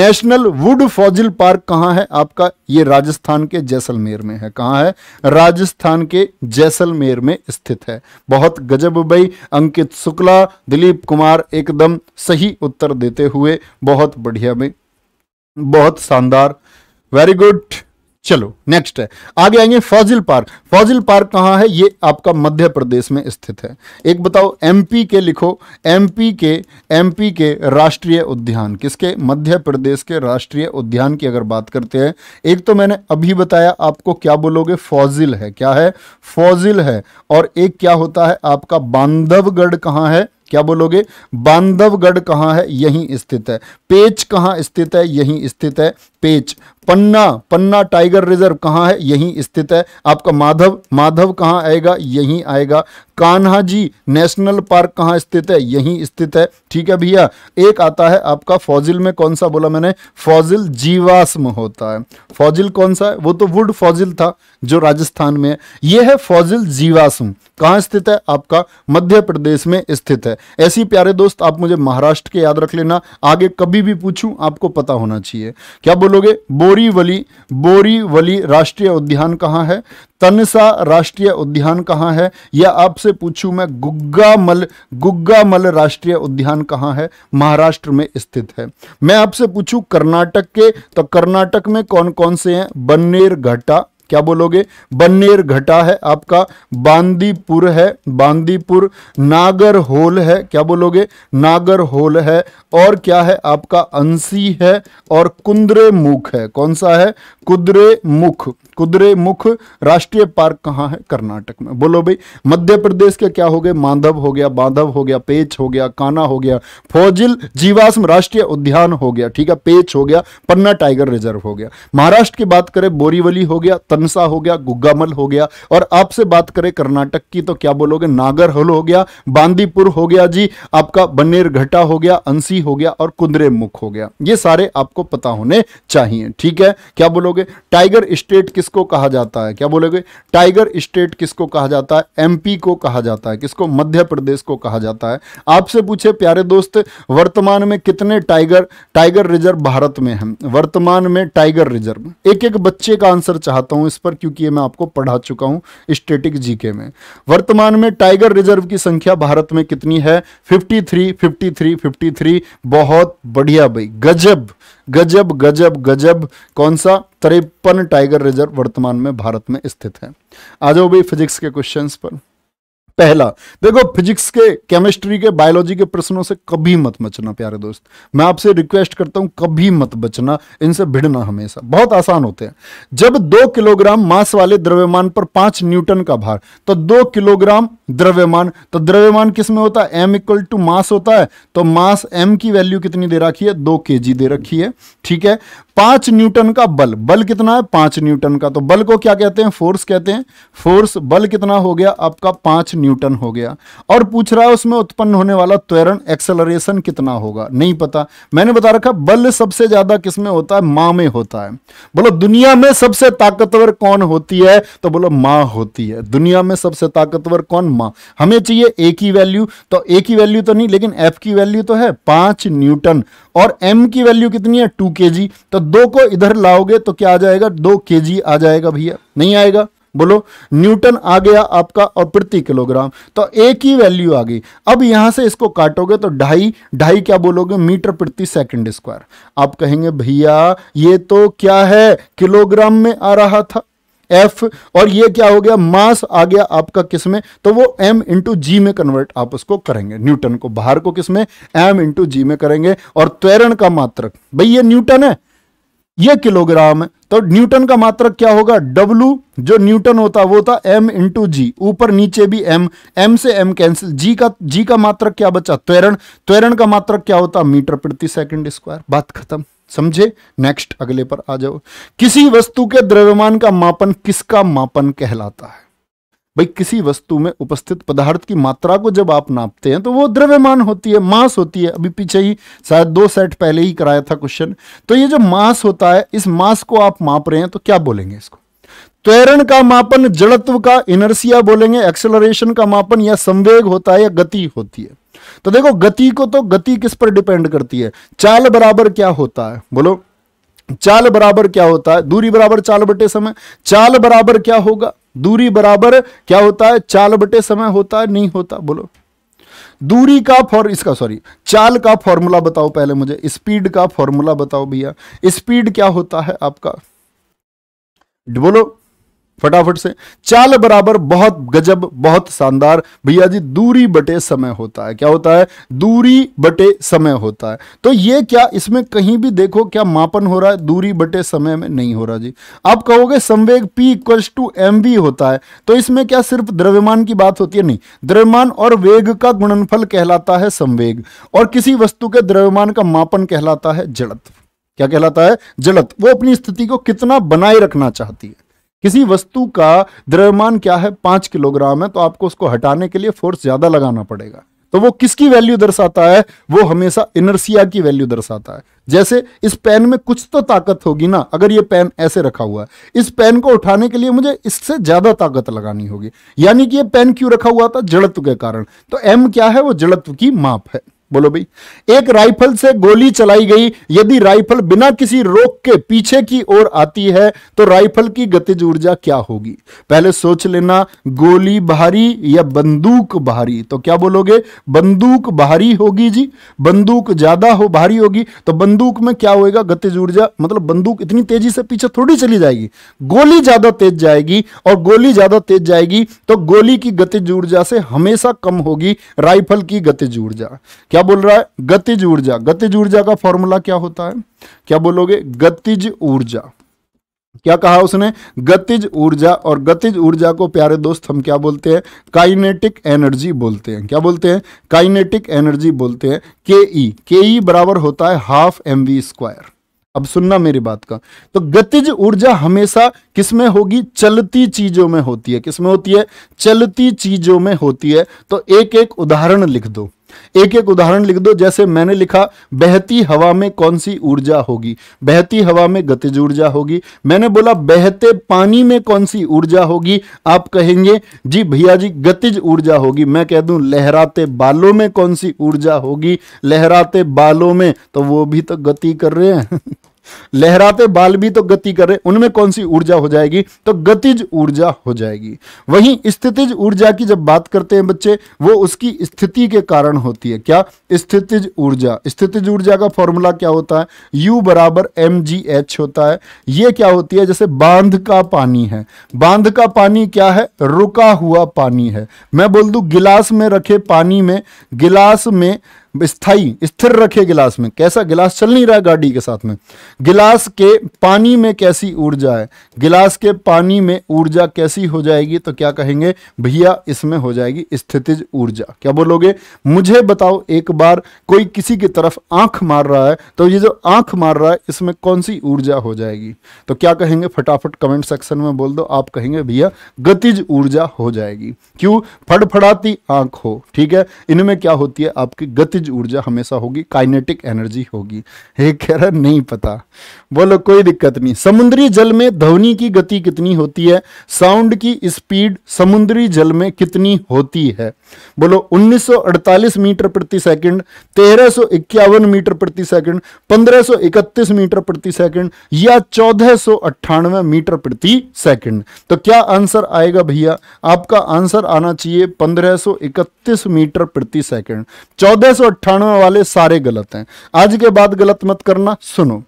नेशनल वुड फौजिल पार्क कहाँ है आपका ये राजस्थान के जैसलमेर में है कहां है राजस्थान के जैसलमेर में स्थित है बहुत गजब भाई अंकित शुक्ला दिलीप कुमार एकदम सही उत्तर देते हुए बहुत बढ़िया भाई बहुत शानदार वेरी गुड चलो नेक्स्ट है आगे आएंगे फौजिल पार्क फौजिल पार्क कहाँ है ये आपका मध्य प्रदेश में स्थित है एक बताओ एमपी के लिखो एमपी के एमपी के राष्ट्रीय उद्यान किसके मध्य प्रदेश के राष्ट्रीय उद्यान की अगर बात करते हैं एक तो मैंने अभी बताया आपको क्या बोलोगे फौजिल है क्या है फौजिल है और एक क्या होता है आपका बांधवगढ़ कहाँ है क्या बोलोगे बांधवगढ़ कहां है यहीं स्थित है पेच कहां स्थित है यहीं स्थित है पेच पन्ना पन्ना टाइगर रिजर्व कहाँ है यहीं स्थित है आपका माधव माधव कहाँ आएगा यहीं आएगा कान्हा जी नेशनल पार्क कहाँ स्थित है यहीं स्थित है ठीक है भैया एक आता है आपका फॉजिल में कौन सा बोला मैंने फॉजिल जीवाश्म होता है फॉजिल कौन सा है वो तो वुड फॉजिल था जो राजस्थान में है ये है फॉजिल जीवाश्म कहाँ स्थित है आपका मध्य प्रदेश में स्थित है ऐसी प्यारे दोस्त आप मुझे महाराष्ट्र के याद रख लेना आगे कभी भी पूछूं आपको पता होना चाहिए क्या बोल बोलोगे बोरीवली बोरीवली राष्ट्रीय उद्यान कहाँ है तनसा राष्ट्रीय उद्यान कहाँ है या आपसे पूछूं मैं गुग्गामल गुग्गामल राष्ट्रीय उद्यान कहाँ है महाराष्ट्र में स्थित है मैं आपसे पूछूं कर्नाटक के तो कर्नाटक में कौन कौन से हैं बन्नेर घाटा क्या बोलोगे बन्नेर घटा है आपका बांदीपुर है बांदीपुर नागर होल है क्या बोलोगे नागर होल है और क्या है आपका अंसी है और कुंद्रे मुख है कौन सा है कुद्रे मुख कुद्रे मुख राष्ट्रीय पार्क कहाँ है कर्नाटक में बोलो भाई मध्य प्रदेश के क्या हो गए माधव हो गया बांधव हो गया पेच हो गया काना हो गया फौजिल जीवाश्म राष्ट्रीय उद्यान हो गया ठीक है पेच हो गया पन्ना टाइगर रिजर्व हो गया महाराष्ट्र की बात करें बोरीवली हो गया तमसा हो गया गुग्गामल हो गया और आपसे बात करें कर्नाटक की तो क्या बोलोगे नागर हल हो गया बांदीपुर हो गया जी आपका बनेर घटा हो गया अंसी हो गया और कुंदरे मुख हो गया ये सारे आपको पता होने चाहिए ठीक है क्या बोलोगे टाइगर स्टेट किसको कहा जाता है क्या बोलोगे टाइगर स्टेट किसको कहा जाता है एमपी को कहा जाता है किसको मध्य प्रदेश को कहा जाता है आपसे पूछे प्यारे दोस्त वर्तमान में कितने टाइगर टाइगर रिजर्व भारत में है वर्तमान में टाइगर रिजर्व एक एक बच्चे का आंसर चाहता हूं इस पर क्योंकि ये मैं आपको पढ़ा चुका हूं स्टेटिक जीके में वर्तमान में टाइगर रिजर्व की संख्या भारत में कितनी है 53 53 53 बहुत बढ़िया भाई गजब गजब गजब गजब कौन सा तिरपन टाइगर रिजर्व वर्तमान में भारत में स्थित है आ जाओ भाई फिजिक्स के क्वेश्चन पर पहला देखो फिजिक्स के केमिस्ट्री के बायोलॉजी के प्रश्नों से कभी मत बचना प्यारे दोस्त मैं आपसे रिक्वेस्ट करता हूं कभी मत बचना इनसे भिड़ना हमेशा बहुत आसान होते हैं जब दो किलोग्राम मास वाले द्रव्यमान पर पांच न्यूटन का भार तो दो किलोग्राम द्रव्यमान तो द्रव्यमान किस में होता है एम इक्वल टू मास होता है तो मास एम की वैल्यू कितनी दे रखी है दो के दे रखी है ठीक है पांच न्यूटन का बल बल कितना है पांच न्यूटन का तो बल को क्या कहते हैं फोर्स कहते हैं फोर्स बल कितना हो गया आपका पांच न्यूटन न्यूटन हो गया और पूछ रहा है उसमें उत्पन्न होने वाला त्वरण एक्सेलरेशन कितना होगा नहीं पता मैंने बता रखा बल सबसे ज्यादा किसमें होता है माँ में होता है बोलो दुनिया में सबसे ताकतवर कौन होती है तो बोलो माँ होती है दुनिया में सबसे ताकतवर कौन माँ हमें चाहिए ए की वैल्यू तो ए की वैल्यू तो नहीं लेकिन एफ की वैल्यू तो है पांच न्यूटन और एम की वैल्यू कितनी है टू के तो दो को इधर लाओगे तो क्या आ जाएगा दो के आ जाएगा भैया नहीं आएगा बोलो न्यूटन आ गया आपका और प्रति किलोग्राम तो एक ही वैल्यू आ गई अब यहां से इसको काटोगे तो ढाई ढाई क्या बोलोगे मीटर प्रति सेकंड स्क्वायर आप कहेंगे भैया ये तो क्या है किलोग्राम में आ रहा था एफ और ये क्या हो गया मास आ गया आपका किस में तो वो एम इंटू जी में कन्वर्ट आप उसको करेंगे न्यूटन को बाहर को किस में एम इंटू जी में करेंगे और त्वरण का मात्रक भाई ये न्यूटन है ये किलोग्राम है तो न्यूटन का मात्रक क्या होगा डब्लू जो न्यूटन होता वो था एम इंटू जी ऊपर नीचे भी एम एम से एम कैंसिल जी का जी का मात्रक क्या बचा त्वरण त्वरण का मात्रक क्या होता मीटर प्रति सेकंड स्क्वायर बात खत्म समझे नेक्स्ट अगले पर आ जाओ किसी वस्तु के द्रव्यमान का मापन किसका मापन कहलाता है भाई किसी वस्तु में उपस्थित पदार्थ की मात्रा को जब आप नापते हैं तो वो द्रव्यमान होती है मास होती है अभी पीछे ही शायद दो सेट पहले ही कराया था क्वेश्चन तो ये जो मास होता है इस मास को आप माप रहे हैं तो क्या बोलेंगे इसको त्वरण का मापन जड़त्व का इनर्सिया बोलेंगे एक्सेलरेशन का मापन या संवेग होता है या गति होती है तो देखो गति को तो गति किस पर डिपेंड करती है चाल बराबर क्या होता है बोलो चाल बराबर क्या होता है दूरी बराबर चाल बटे समय चाल बराबर क्या होगा दूरी बराबर क्या होता है चाल बटे समय होता है नहीं होता बोलो दूरी का फॉर इसका सॉरी चाल का फॉर्मूला बताओ पहले मुझे स्पीड का फॉर्मूला बताओ भैया स्पीड क्या होता है आपका बोलो फटाफट से चाल बराबर बहुत गजब बहुत शानदार भैया जी दूरी बटे समय होता है क्या होता है दूरी बटे समय होता है तो ये क्या इसमें कहीं भी देखो क्या मापन हो रहा है दूरी बटे समय में नहीं हो रहा जी आप कहोगे संवेग P इक्वल्स टू एम होता है तो इसमें क्या सिर्फ द्रव्यमान की बात होती है नहीं द्रव्यमान और वेग का गुणनफल कहलाता है संवेग और किसी वस्तु के द्रव्यमान का मापन कहलाता है जड़त क्या कहलाता है जड़त वो अपनी स्थिति को कितना बनाए रखना चाहती है किसी वस्तु का द्रव्यमान क्या है पांच किलोग्राम है तो आपको उसको हटाने के लिए फोर्स ज्यादा लगाना पड़ेगा तो वो किसकी वैल्यू दर्शाता है वो हमेशा इनर्सिया की वैल्यू दर्शाता है जैसे इस पेन में कुछ तो ताकत होगी ना अगर ये पेन ऐसे रखा हुआ है इस पेन को उठाने के लिए मुझे इससे ज्यादा ताकत लगानी होगी यानी कि ये पेन क्यों रखा हुआ था जड़त्व के कारण तो एम क्या है वो जड़त्व की माप है बोलो भाई एक राइफल से गोली चलाई गई यदि राइफल बिना किसी रोक के पीछे की ओर आती है तो राइफल की गतिज ऊर्जा क्या होगी पहले सोच लेना गोली बाहरी या बंदूक बाहरी तो क्या बोलोगे बंदूक बाहरी होगी जी बंदूक ज्यादा हो भारी होगी तो बंदूक में क्या होगा गतिज ऊर्जा मतलब बंदूक इतनी तेजी से पीछे थोड़ी चली जाएगी गोली ज्यादा तेज जाएगी और गोली ज्यादा तेज जाएगी तो गोली की गतिज ऊर्जा से हमेशा कम होगी राइफल की गतिज ऊर्जा क्या क्या बोल रहा है गतिज ऊर्जा गतिज ऊर्जा का फॉर्मूला क्या होता है क्या बोलोगे गतिज ऊर्जा क्या कहा उसने गतिज ऊर्जा और गतिज ऊर्जा को प्यारे दोस्त हम क्या बोलते हैं काइनेटिक एनर्जी बोलते हैं क्या बोलते हैं काइनेटिक एनर्जी बोलते हैं के ई के ई बराबर होता है हाफ एम वी स्क्वायर अब सुनना मेरी बात का तो गतिज ऊर्जा हमेशा किसमें होगी चलती चीजों में होती है किसमें होती है चलती चीजों में होती है तो एक एक उदाहरण लिख दो एक एक उदाहरण लिख दो जैसे मैंने लिखा बहती हवा में कौन सी ऊर्जा होगी बहती हवा में गतिज ऊर्जा होगी मैंने बोला बहते पानी में कौन सी ऊर्जा होगी आप कहेंगे जी भैया जी गतिज ऊर्जा होगी मैं कह दूं लहराते बालों में कौन सी ऊर्जा होगी लहराते बालों में तो वो भी तो गति कर रहे हैं लहराते बाल भी तो गति कर रहे उनमें कौन सी ऊर्जा हो जाएगी तो गतिज ऊर्जा हो जाएगी वहीं स्थितिज ऊर्जा की जब बात करते हैं बच्चे वो उसकी स्थिति के कारण होती है क्या स्थितिज ऊर्जा स्थितिज ऊर्जा का फॉर्मूला क्या होता है यू बराबर एम जी एच होता है ये क्या होती है जैसे बांध का पानी है बांध का पानी क्या है रुका हुआ पानी है मैं बोल दू गिलास में रखे पानी में गिलास में स्थाई स्थिर रखे गिलास में कैसा गिलास चल नहीं रहा है गाड़ी के साथ में गिलास के पानी में कैसी ऊर्जा है गिलास के पानी में ऊर्जा कैसी हो जाएगी तो क्या कहेंगे भैया इसमें हो जाएगी स्थितिज ऊर्जा क्या बोलोगे मुझे बताओ एक बार कोई किसी की तरफ आंख मार रहा है तो ये जो आंख मार रहा है इसमें कौन सी ऊर्जा हो जाएगी तो क्या कहेंगे फटाफट कमेंट सेक्शन में बोल दो आप कहेंगे भैया गतिज ऊर्जा हो जाएगी क्यों फड़फड़ाती आंख हो ठीक है इनमें क्या होती है आपकी गतिज गतिज ऊर्जा हमेशा होगी काइनेटिक एनर्जी होगी ये कह रहा नहीं पता बोलो कोई दिक्कत नहीं समुद्री जल में ध्वनि की गति कितनी होती है साउंड की स्पीड समुद्री जल में कितनी होती है बोलो 1948 मीटर प्रति सेकंड 1351 मीटर प्रति सेकंड 1531 मीटर प्रति सेकंड या चौदह मीटर प्रति सेकंड तो क्या आंसर आएगा भैया आपका आंसर आना चाहिए पंद्रह मीटर प्रति सेकंड चौदह सौ अट्ठानवे वाले सारे गलत हैं आज के बाद गलत मत करना सुनो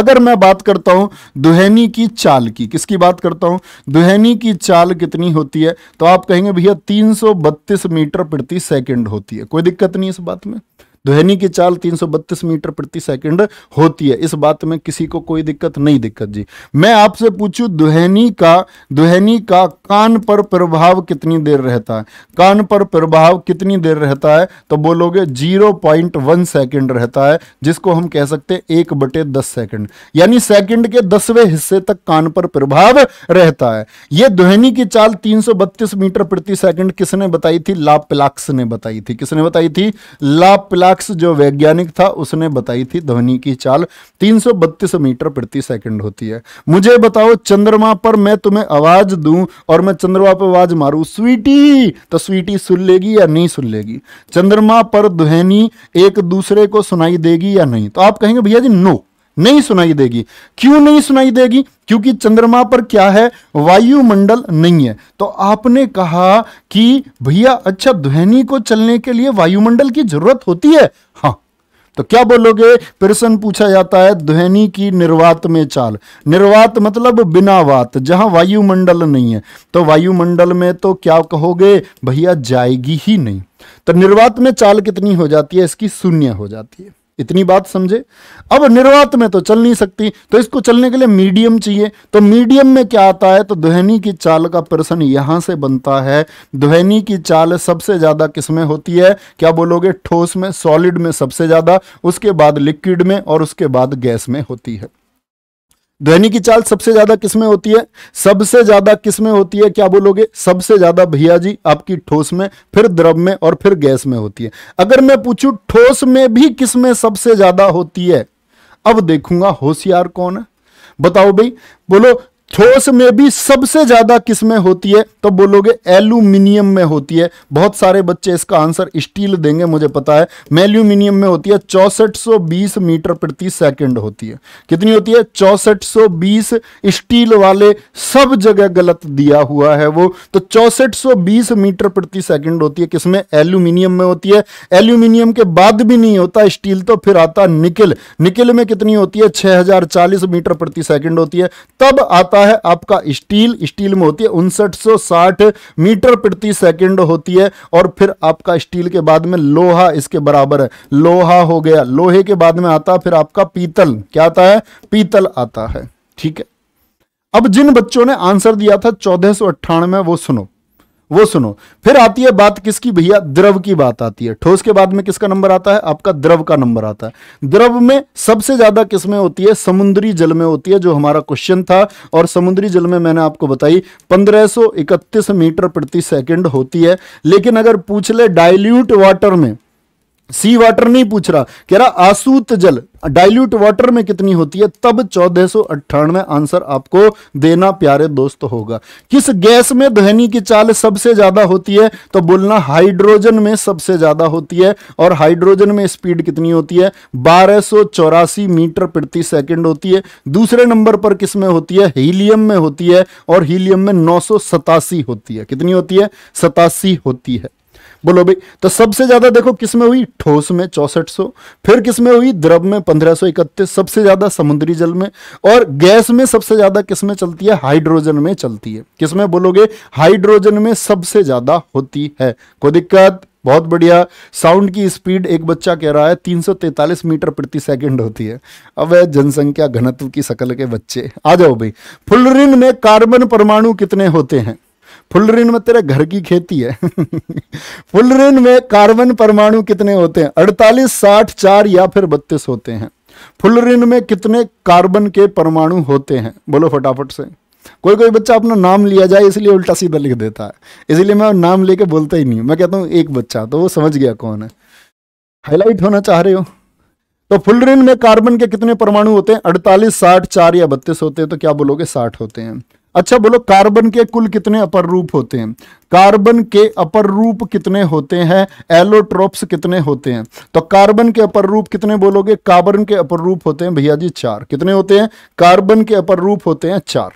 अगर मैं बात करता हूं दुहैनी की चाल की किसकी बात करता हूं दुहैनी की चाल कितनी होती है तो आप कहेंगे भैया तीन मीटर प्रति सेकंड होती है कोई दिक्कत नहीं इस बात में ध्वनि की चाल 332 मीटर प्रति सेकंड होती है इस बात में किसी को कोई दिक्कत नहीं दिक्कत जी मैं आपसे पूछूं ध्वनि का ध्वनि का कान पर प्रभाव कितनी देर रहता है कान पर प्रभाव कितनी देर रहता है तो बोलोगे जीरो पॉइंट वन सेकेंड रहता है जिसको हम कह सकते हैं एक बटे दस सेकेंड यानी सेकेंड के दसवें हिस्से तक कान पर प्रभाव रहता है यह ध्वनि की चाल तीन मीटर प्रति सेकेंड किसने बताई थी लाप्लाक्स ने बताई थी किसने बताई थी लाप्लाक्स मार्क्स जो वैज्ञानिक था उसने बताई थी ध्वनि की चाल 332 मीटर प्रति सेकंड होती है मुझे बताओ चंद्रमा पर मैं तुम्हें आवाज दू और मैं चंद्रमा पर आवाज मारू स्वीटी तो स्वीटी सुन लेगी या नहीं सुन लेगी चंद्रमा पर ध्वनि एक दूसरे को सुनाई देगी या नहीं तो आप कहेंगे भैया जी नो नहीं सुनाई देगी क्यों नहीं सुनाई देगी क्योंकि चंद्रमा पर क्या है वायुमंडल नहीं है तो आपने कहा कि भैया अच्छा ध्वनि को चलने के लिए वायुमंडल की जरूरत होती है हाँ तो क्या बोलोगे प्रश्न पूछा जाता है ध्वनि की निर्वात में चाल निर्वात मतलब बिना वात जहां वायुमंडल नहीं है तो वायुमंडल में तो क्या कहोगे भैया जाएगी ही नहीं तो निर्वात में चाल कितनी हो जाती है इसकी शून्य हो जाती है इतनी बात समझे अब निर्वात में तो चल नहीं सकती तो इसको चलने के लिए मीडियम चाहिए तो मीडियम में क्या आता है तो ध्वनि की चाल का प्रश्न यहां से बनता है ध्वनि की चाल सबसे ज्यादा किसमें होती है क्या बोलोगे ठोस में सॉलिड में सबसे ज्यादा उसके बाद लिक्विड में और उसके बाद गैस में होती है ध्वनि की चाल सबसे ज्यादा किसमें होती है सबसे ज्यादा किसमें होती है क्या बोलोगे सबसे ज्यादा भैया जी आपकी ठोस में फिर द्रव में और फिर गैस में होती है अगर मैं पूछू ठोस में भी किसमें सबसे ज्यादा होती है अब देखूंगा होशियार कौन है बताओ भाई बोलो ठोस में भी सबसे ज्यादा किसमें होती है तो बोलोगे एल्यूमिनियम में होती है बहुत सारे बच्चे इसका आंसर स्टील देंगे मुझे पता है मेल्यूमिनियम में होती है चौसठ मीटर प्रति सेकंड होती है कितनी होती है चौसठ स्टील वाले सब जगह गलत दिया हुआ है वो तो चौसठ मीटर प्रति सेकंड होती है किसमें एल्यूमिनियम में होती है एल्यूमिनियम के बाद भी नहीं होता स्टील तो फिर आता निकिल निकिल में कितनी होती है छह मीटर प्रति सेकेंड होती है तब आता है आपका स्टील स्टील में होती है उनसठ मीटर प्रति सेकंड होती है और फिर आपका स्टील के बाद में लोहा इसके बराबर है लोहा हो गया लोहे के बाद में आता फिर आपका पीतल क्या आता है पीतल आता है ठीक है अब जिन बच्चों ने आंसर दिया था चौदह सौ अट्ठानवे वो सुनो वो सुनो फिर आती है बात किसकी भैया द्रव की बात आती है ठोस के बाद में किसका नंबर आता है आपका द्रव का नंबर आता है द्रव में सबसे ज्यादा किसमें होती है समुद्री जल में होती है जो हमारा क्वेश्चन था और समुद्री जल में मैंने आपको बताई 1531 मीटर प्रति सेकंड होती है लेकिन अगर पूछ ले डाइल्यूट वाटर में सी वाटर नहीं पूछ रहा कह रहा आसूत जल डाइल्यूट वाटर में कितनी होती है तब चौदह आंसर आपको देना प्यारे दोस्त होगा किस गैस में दहनी की चाल सबसे ज्यादा होती है तो बोलना हाइड्रोजन में सबसे ज्यादा होती है और हाइड्रोजन में स्पीड कितनी होती है बारह मीटर प्रति सेकंड होती है दूसरे नंबर पर किस में होती है हीलियम में होती है और हीलियम में नौ होती है कितनी होती है सतासी होती है बोलो भाई तो सबसे ज्यादा देखो किस में हुई ठोस में चौसठ सौ फिर किस में हुई द्रव में पंद्रह सौ इकतीस सबसे ज्यादा समुद्री जल में और गैस में सबसे ज्यादा किस में चलती है हाइड्रोजन में चलती है किस में बोलोगे हाइड्रोजन में सबसे ज्यादा होती है कोई दिक्कत बहुत बढ़िया साउंड की स्पीड एक बच्चा कह रहा है 343 मीटर प्रति सेकंड होती है अब है जनसंख्या घनत्व की सकल के बच्चे आ जाओ भाई फुलरिन में कार्बन परमाणु कितने होते हैं फुल रेन में तेरे घर की खेती है फुल रेन में कार्बन परमाणु कितने होते हैं अड़तालीस साठ चार या फिर बत्तीस होते हैं फुल ऋण में कितने कार्बन के परमाणु होते हैं बोलो फटाफट से कोई कोई बच्चा अपना नाम लिया जाए इसलिए उल्टा सीधा लिख देता है इसलिए मैं नाम लेके बोलता ही नहीं मैं कहता हूँ एक बच्चा तो वो समझ गया कौन है हाईलाइट होना चाह रहे हो तो फुल ऋण में कार्बन के कितने परमाणु होते हैं अड़तालीस साठ चार या बत्तीस होते हैं तो क्या बोलोगे साठ होते हैं अच्छा बोलो कार्बन के कुल कितने अपर रूप होते हैं कार्बन के अपर रूप कितने होते हैं एलोट्रोप्स कितने होते हैं तो कार्बन के अपर रूप कितने बोलोगे कार्बन के अपर रूप होते हैं भैया जी चार कितने होते हैं कार्बन के अपर रूप होते हैं चार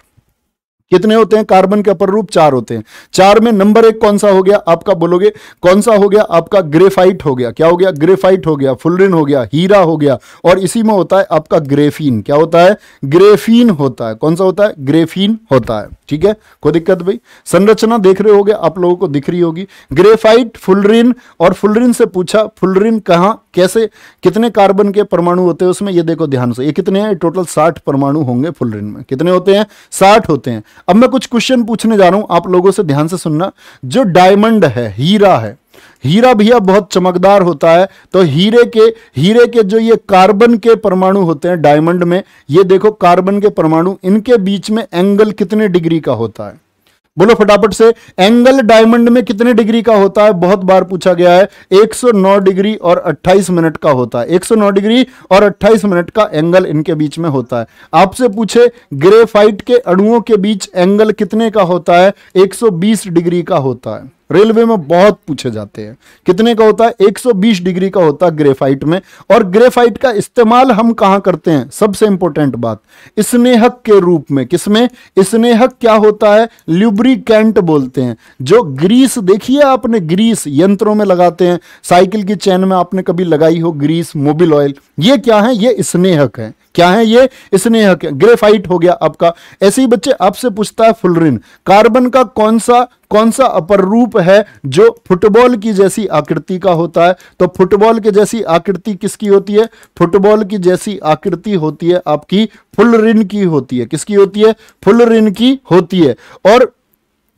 कितने होते हैं कार्बन के अपर रूप चार होते हैं चार में नंबर एक कौन सा हो गया आपका बोलोगे कौन सा हो गया आपका ग्रेफाइट हो गया क्या हो गया ग्रेफाइट हो गया फुलरिन हो गया हीरा हो गया और इसी में होता है आपका ग्रेफीन क्या होता है ग्रेफीन होता है कौन सा होता है ग्रेफीन होता है ठीक है कोई दिक्कत भाई संरचना देख रहे हो आप लोगों को दिख रही होगी ग्रेफाइट फुलरिन और फुलरिन से पूछा फुलरिन कहा कैसे कितने कार्बन के परमाणु होते हैं उसमें ये देखो ध्यान से ये कितने हैं टोटल साठ परमाणु होंगे फुलरिन में कितने होते हैं साठ होते हैं अब मैं कुछ क्वेश्चन पूछने जा रहा हूं आप लोगों से ध्यान से सुनना जो डायमंड है हीरा है हीरा भैया बहुत चमकदार होता है तो हीरे के हीरे के जो ये कार्बन के परमाणु होते हैं डायमंड में ये देखो कार्बन के परमाणु इनके बीच में एंगल कितने डिग्री का होता है बोलो फटाफट से एंगल डायमंड में कितने डिग्री का होता है बहुत बार पूछा गया है 109 डिग्री और 28 मिनट का होता है 109 डिग्री और 28 मिनट का एंगल इनके बीच में होता है आपसे पूछे ग्रेफाइट के अणुओं के बीच एंगल कितने का होता है 120 डिग्री का होता है रेलवे में बहुत पूछे जाते हैं कितने का होता है 120 डिग्री का होता है ग्रेफाइट में और ग्रेफाइट का इस्तेमाल हम कहां करते हैं सबसे इंपॉर्टेंट बात स्नेहक के रूप में किसमें स्नेहक क्या होता है ल्यूब्रिकेंट बोलते हैं जो ग्रीस देखिए आपने ग्रीस यंत्रों में लगाते हैं साइकिल की चैन में आपने कभी लगाई हो ग्रीस मोबिल ऑयल ये क्या है ये स्नेहक है क्या है ये स्नेह ग्रेफाइट हो गया आपका ऐसे ही बच्चे आपसे पूछता है फुलरिन कार्बन का कौन सा कौन सा अपर रूप है जो फुटबॉल की जैसी आकृति का होता है तो फुटबॉल के जैसी आकृति किसकी होती है फुटबॉल की जैसी आकृति होती है आपकी फुलरिन की होती है किसकी होती है फुलरिन की होती है और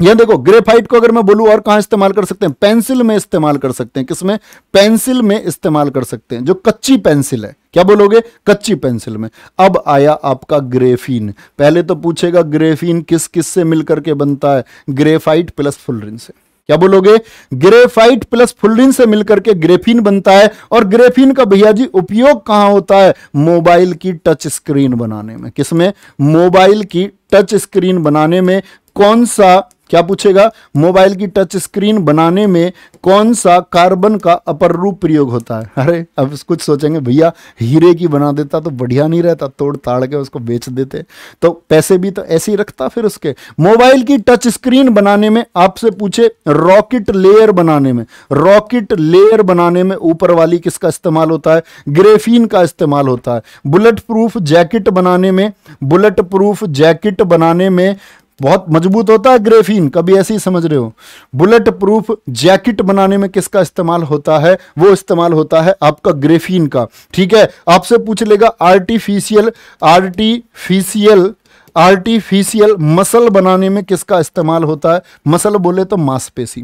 यह देखो ग्रेफाइट को अगर मैं बोलूं और कहां इस्तेमाल कर सकते हैं पेंसिल में इस्तेमाल कर सकते हैं किसमें पेंसिल में इस्तेमाल कर सकते हैं जो कच्ची पेंसिल है क्या बोलोगे कच्ची पेंसिल में अब आया आपका ग्रेफीन पहले तो पूछेगा ग्रेफीन किस किस से मिलकर के बनता है ग्रेफाइट प्लस फुलरिन से क्या बोलोगे ग्रेफाइट प्लस फुलरिन से मिलकर के ग्रेफीन बनता है और ग्रेफीन का भैया जी उपयोग कहां होता है मोबाइल की टच स्क्रीन बनाने में किसमें मोबाइल की टच स्क्रीन बनाने में कौन सा क्या पूछेगा मोबाइल की टच स्क्रीन बनाने में कौन सा कार्बन का अपर रूप प्रयोग होता है अरे अब कुछ सोचेंगे भैया हीरे की बना देता तो बढ़िया नहीं रहता तोड़ ताड़ के उसको बेच देते तो पैसे भी तो ऐसे ही रखता फिर उसके मोबाइल की टच स्क्रीन बनाने में आपसे पूछे रॉकेट लेयर बनाने में रॉकेट लेयर बनाने में ऊपर वाली किसका इस्तेमाल होता है ग्रेफीन का इस्तेमाल होता है बुलेट प्रूफ जैकेट बनाने में बुलेट प्रूफ जैकेट बनाने में बहुत मजबूत होता है ग्रेफीन कभी ऐसे ही समझ रहे हो बुलेट प्रूफ जैकेट बनाने में किसका इस्तेमाल होता है वो इस्तेमाल होता है आपका ग्रेफीन का ठीक है आपसे पूछ लेगा आर्टिफिशियल आर्टिफिशियल आर्टिफिशियल मसल बनाने में किसका इस्तेमाल होता है मसल बोले तो मांसपेशी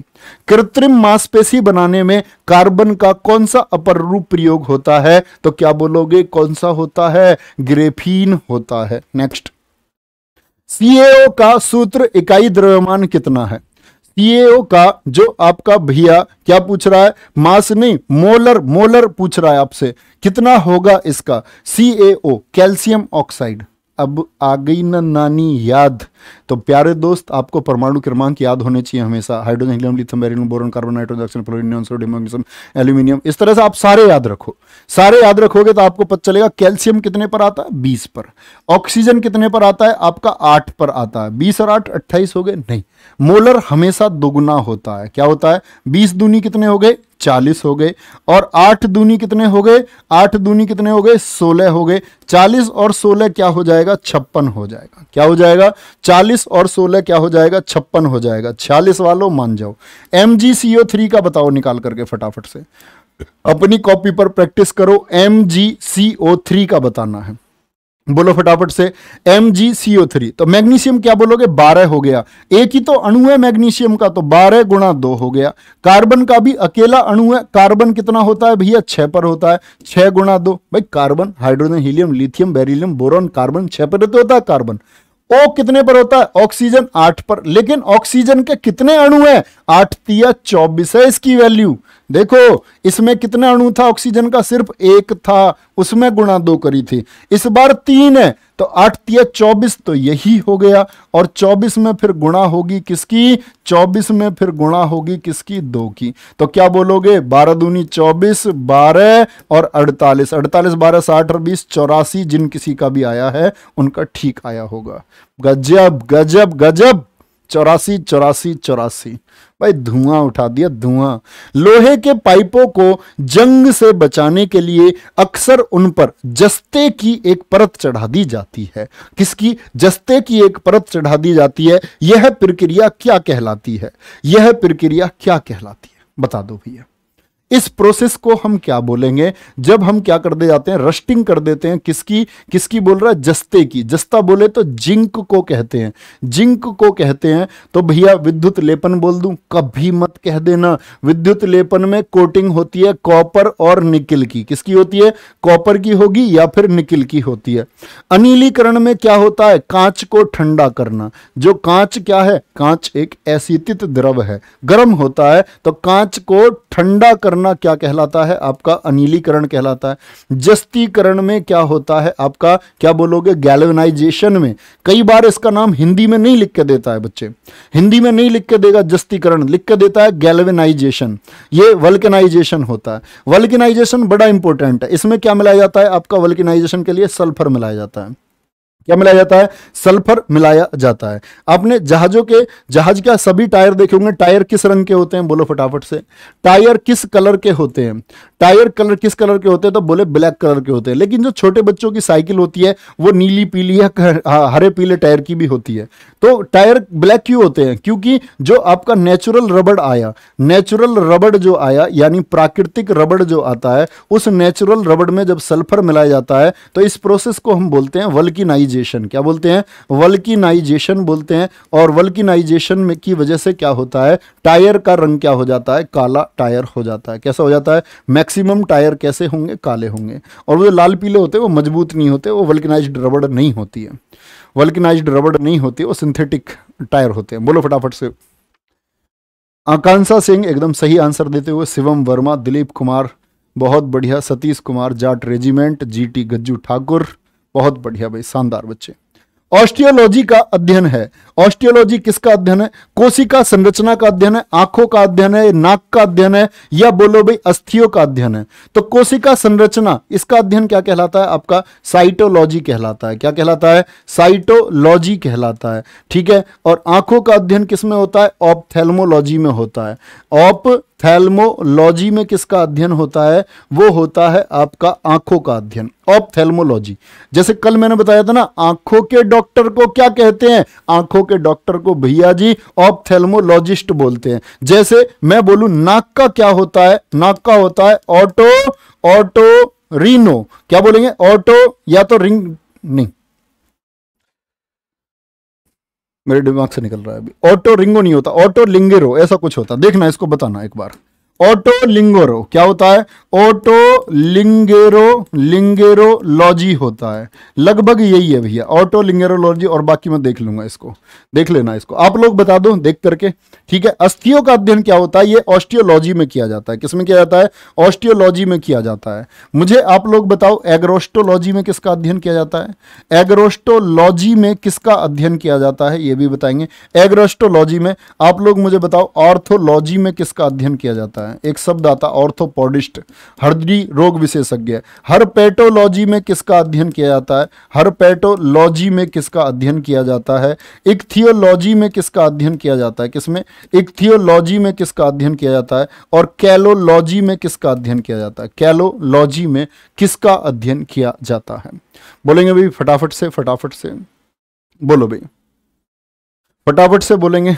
कृत्रिम मांसपेशी बनाने में कार्बन का कौन सा अपर रूप प्रयोग होता है तो क्या बोलोगे कौन सा होता है ग्रेफीन होता है नेक्स्ट सीएओ का सूत्र इकाई द्रव्यमान कितना है सीएओ का जो आपका भैया क्या पूछ रहा है मास नहीं मोलर मोलर पूछ रहा है आपसे कितना होगा इसका सीएओ कैल्शियम ऑक्साइड अब आ गई ना नानी याद तो प्यारे दोस्त आपको परमाणु क्रमांक याद होने चाहिए हमेशा hydrogen helium lithium boron carbon nitrogen oxygen sodium magnesium aluminium इस तरह से आप सारे याद रखो सारे याद रखोगे तो आपको पता चलेगा कैल्शियम कितने पर आता है बीस पर ऑक्सीजन कितने पर आता है आपका आठ पर आता है बीस और आठ अट्ठाईस हो गए नहीं मोलर हमेशा दोगुना होता है क्या होता है बीस दूनी कितने हो गए चालीस हो गए और आठ दूनी कितने हो गए आठ दूनी कितने हो गए सोलह हो गए चालीस और सोलह क्या हो जाएगा छप्पन हो जाएगा क्या हो जाएगा चालीस छियालीस और सोलह क्या हो जाएगा छप्पन हो जाएगा छियालीस वालों मान जाओ M G C O three का बताओ निकाल करके फटाफट से अपनी कॉपी पर प्रैक्टिस करो M G C O three का बताना है बोलो फटाफट से M G C O three तो मैग्नीशियम क्या बोलोगे बारह हो गया एक ही तो अणु है मैग्नीशियम का तो बारह गुणा दो हो गया कार्बन का भी अकेला अणु है कार्बन कितना होता है भैया छह पर होता है छह गुणा दो भाई carbon hydrogen helium lithium beryllium boron carbon छह पर तो होता है कार्बन ओ कितने पर होता है ऑक्सीजन आठ पर लेकिन ऑक्सीजन के कितने अणु हैं आठ तिया चौबीस है इसकी वैल्यू देखो इसमें कितना अणु था ऑक्सीजन का सिर्फ एक था उसमें गुणा दो करी थी इस बार तीन है तो आठ तीस चौबीस तो यही हो गया और चौबीस में फिर गुणा होगी किसकी चौबीस में फिर गुणा होगी किसकी दो की तो क्या बोलोगे बारह दूनी चौबीस बारह और अड़तालीस अड़तालीस बारह साठ और बीस चौरासी जिन किसी का भी आया है उनका ठीक आया होगा गजब गजब गजब चौरासी चौरासी चौरासी भाई धुआं उठा दिया धुआं लोहे के पाइपों को जंग से बचाने के लिए अक्सर उन पर जस्ते की एक परत चढ़ा दी जाती है किसकी जस्ते की एक परत चढ़ा दी जाती है यह प्रक्रिया क्या कहलाती है यह प्रक्रिया क्या कहलाती है बता दो भैया इस प्रोसेस को हम क्या बोलेंगे जब हम क्या कर दे जाते हैं रस्टिंग कर देते हैं किसकी किसकी बोल रहा है जस्ते की जस्ता बोले तो जिंक को कहते हैं जिंक को कहते हैं तो भैया विद्युत लेपन बोल दूं कभी मत कह देना विद्युत लेपन में कोटिंग होती है कॉपर और निकिल की किसकी होती है कॉपर की होगी या फिर निकिल की होती है अनिलीकरण में क्या होता है कांच को ठंडा करना जो कांच क्या है कांच एक ऐसी द्रव है गर्म होता है तो कांच को ठंडा करना करना क्या कहलाता है आपका अनिलीकरण कहलाता है जस्तीकरण में क्या होता है आपका क्या बोलोगे गैल्वेनाइजेशन में कई बार इसका नाम हिंदी में नहीं लिख के देता है बच्चे हिंदी में नहीं लिख के देगा जस्तीकरण लिख के देता है गैल्वेनाइजेशन ये वल्कनाइजेशन होता है वल्कनाइजेशन बड़ा इंपॉर्टेंट है इसमें क्या मिलाया जाता है आपका वल्कनाइजेशन के लिए सल्फर मिलाया जाता है क्या मिलाया जाता है सल्फर मिलाया जाता है आपने जहाजों के जहाज का सभी टायर देखे होंगे टायर किस रंग के होते हैं बोलो फटाफट से टायर किस कलर के होते हैं टायर कलर किस कलर के होते हैं तो बोले ब्लैक कलर के होते हैं लेकिन जो छोटे बच्चों की साइकिल होती है वो नीली पीली या हरे पीले टायर की भी होती है तो टायर ब्लैक क्यों होते हैं क्योंकि जो आपका नेचुरल रबड़ आया नेचुरल रबड़ जो आया यानी प्राकृतिक रबड़ जो आता है उस नेचुरल रबड़ में जब सल्फर मिलाया जाता है तो इस प्रोसेस को हम बोलते हैं वल्किनाइज वल्किनाइजेशन क्या बोलते हैं वल्किनाइजेशन बोलते हैं और वल्किनाइजेशन में की वजह से क्या होता है टायर का रंग क्या हो जाता है काला टायर हो जाता है कैसा हो जाता है मैक्सिमम टायर कैसे होंगे काले होंगे और वो जो लाल पीले होते हैं वो मजबूत नहीं होते वो वल्किनाइज रबड़ नहीं होती है वल्किनाइज रबड़ नहीं होती वो सिंथेटिक टायर होते हैं बोलो फटाफट से आकांक्षा सिंह एकदम सही आंसर देते हुए शिवम वर्मा दिलीप कुमार बहुत बढ़िया सतीश कुमार जाट रेजिमेंट जीटी गज्जू ठाकुर बहुत बढ़िया भाई शानदार बच्चे ऑस्टियोलॉजी का अध्ययन है ऑस्टियोलॉजी किसका अध्ययन है कोशिका संरचना का अध्ययन है आंखों का अध्ययन है नाक का अध्ययन है या बोलो भाई अस्थियों का अध्ययन है तो कोशिका संरचना इसका अध्ययन क्या कहलाता है आपका साइटोलॉजी कहलाता है क्या कहलाता है साइटोलॉजी कहलाता है ठीक है और आंखों का अध्ययन किसमें होता है ऑप्थेल्मोलॉजी में होता है ऑप थैल्मोलॉजी में किसका अध्ययन होता है वो होता है आपका आंखों का अध्ययन ऑफ जैसे कल मैंने बताया था ना आंखों के डॉक्टर को क्या कहते हैं आंखों के डॉक्टर को भैया जी ऑफ बोलते हैं जैसे मैं बोलूं नाक का क्या होता है नाक का होता है ऑटो ऑटो रीनो क्या बोलेंगे ऑटो या तो रिंग नहीं मेरे दिमाग से निकल रहा है अभी ऑटो रिंगो नहीं होता ऑटो लिंगेरो ऐसा कुछ होता देखना इसको बताना एक बार ऑटोलिंगोरो क्या होता है ऑटोलिंगेरो लिंगेरोलॉजी होता है लगभग यही है भैया ऑटोलिंगेरोलॉजी और बाकी मैं देख लूंगा इसको देख लेना इसको आप लोग बता दो देख करके ठीक है अस्थियों का अध्ययन क्या होता है ये ऑस्टियोलॉजी में किया जाता है किसमें किया जाता है ऑस्टियोलॉजी में किया जाता है मुझे आप लोग बताओ एग्रोस्टोलॉजी में किसका अध्ययन किया जाता है एग्रोस्टोलॉजी में किसका अध्ययन किया जाता है ये भी बताएंगे एग्रोस्टोलॉजी में आप लोग मुझे बताओ ऑर्थोलॉजी में किसका अध्ययन किया जाता है है एक शब्द आता ऑर्थोपोडिस्ट हृदय रोग विशेषज्ञ हर पेटोलॉजी में किसका अध्ययन किया जाता है हर पेटोलॉजी में किसका अध्ययन किया जाता है इक्थियोलॉजी में किसका अध्ययन किया जाता है किसमें इक्थियोलॉजी में किसका अध्ययन किया जाता है और कैलोलॉजी में किसका अध्ययन किया जाता है कैलोलॉजी में किसका अध्ययन किया जाता है बोलेंगे भाई फटाफट से फटाफट से बोलो भाई फटाफट से बोलेंगे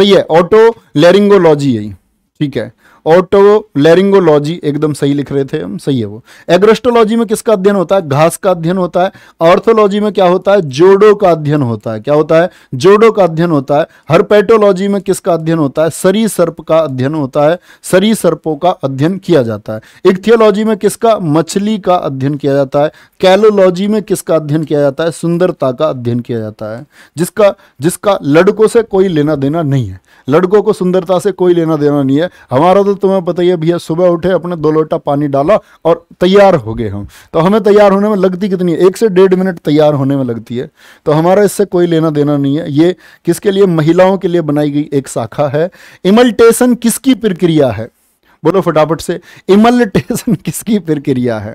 सही है ऑटो लेरिंगोलॉजी यही ठीक है लेरिंगोलॉजी एकदम सही लिख रहे थे हम सही है वो एग्रोस्टोलॉजी में किसका अध्ययन होता है घास का अध्ययन होता है ऑर्थोलॉजी में क्या होता है जोडो का अध्ययन होता है क्या होता है जोड़ों का अध्ययन होता है हरपैटोलॉजी में किसका अध्ययन होता है सरी सर्प का अध्ययन होता है सरी सर्पों का अध्ययन किया जाता है इक्थियोलॉजी में किसका मछली का अध्ययन किया जाता है कैलोलॉजी में किसका अध्ययन किया जाता है सुंदरता का अध्ययन किया जाता है जिसका जिसका लड़कों से कोई लेना देना नहीं है लड़कों को सुंदरता से कोई लेना देना नहीं है हमारा तो तुम्हें पता ही है भैया सुबह उठे अपने दो लोटा पानी डाला और तैयार हो गए हम तो हमें तैयार होने में लगती कितनी है एक से डेढ़ मिनट तैयार होने में लगती है तो हमारा इससे कोई लेना देना नहीं है ये किसके लिए महिलाओं के लिए बनाई गई एक शाखा है इमल्टेशन किसकी प्रक्रिया है बोलो फटाफट से इमल्टेशन किसकी प्रक्रिया है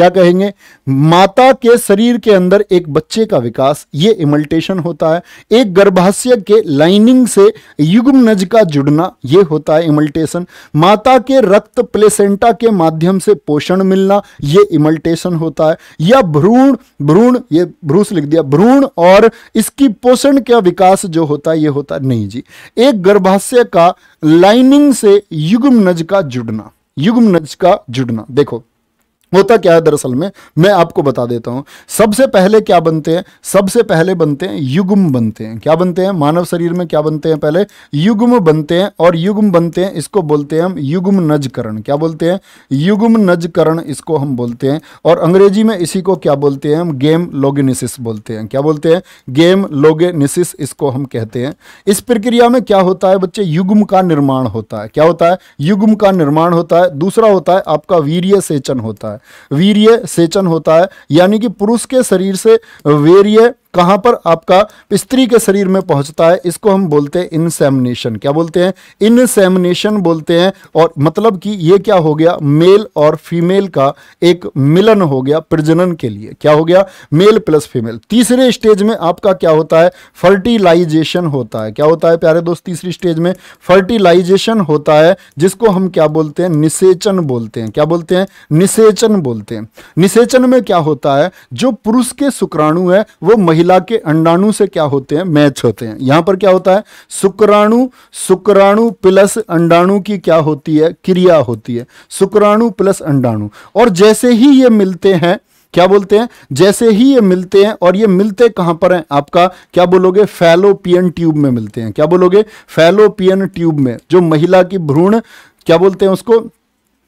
क्या कहेंगे माता के शरीर के अंदर एक बच्चे का विकास ये इमल्टेशन होता है एक गर्भाशय के लाइनिंग से युग्म नज का जुड़ना ये होता है इमल्टेशन माता के रक्त प्लेसेंटा के माध्यम से पोषण मिलना ये इमल्टेशन होता है या भ्रूण भ्रूण ये भ्रूस लिख दिया भ्रूण और इसकी पोषण का विकास जो होता है ये होता है नहीं जी एक गर्भाशय का लाइनिंग से युग्म नज का जुड़ना युग्म नज का जुड़ना देखो होता क्या है दरअसल में मैं आपको बता देता हूं सबसे पहले क्या बनते हैं सबसे पहले बनते हैं युग्म बनते हैं क्या बनते हैं मानव शरीर में क्या बनते हैं पहले युग्म बनते हैं और युग्म बनते हैं इसको बोलते हैं हम युग्म नजकरण क्या बोलते हैं युग्म नजकरण इसको हम बोलते हैं और अंग्रेजी में इसी को क्या बोलते हैं हम गेम लोगेनिसिस बोलते हैं क्या बोलते हैं गेम लोगेनिसिस इसको हम कहते हैं इस प्रक्रिया में क्या होता है बच्चे युग्म का निर्माण होता है क्या होता है युग्म का निर्माण होता है दूसरा होता है आपका वीर्य सेचन होता है वीर्य सेचन होता है यानी कि पुरुष के शरीर से वीर्य कहां पर आपका स्त्री के शरीर में पहुंचता है इसको हम बोलते हैं इनसेमिनेशन क्या बोलते हैं इनसेमिनेशन बोलते हैं और मतलब कि ये क्या हो गया मेल और फीमेल का एक मिलन हो गया प्रजनन के लिए क्या हो गया मेल प्लस फीमेल तीसरे स्टेज में आपका क्या होता है फर्टिलाइजेशन होता है क्या होता है प्यारे दोस्त तीसरी स्टेज में फर्टिलाइजेशन होता है जिसको हम क्या बोलते हैं निषेचन बोलते हैं क्या बोलते हैं निषेचन बोलते हैं निषेचन में क्या होता है जो पुरुष के शुक्राणु है वो महिला के अंडाणु से क्या होते हैं मैच होते हैं यहां पर क्या होता है शुक्राणु शुक्राणु प्लस अंडाणु की क्या होती है क्रिया होती है शुक्राणु प्लस अंडाणु और जैसे ही ये मिलते हैं क्या बोलते हैं जैसे ही ये मिलते हैं और ये मिलते कहां पर हैं आपका क्या बोलोगे फैलोपियन ट्यूब में मिलते हैं क्या बोलोगे फैलोपियन ट्यूब में जो महिला की भ्रूण क्या बोलते हैं उसको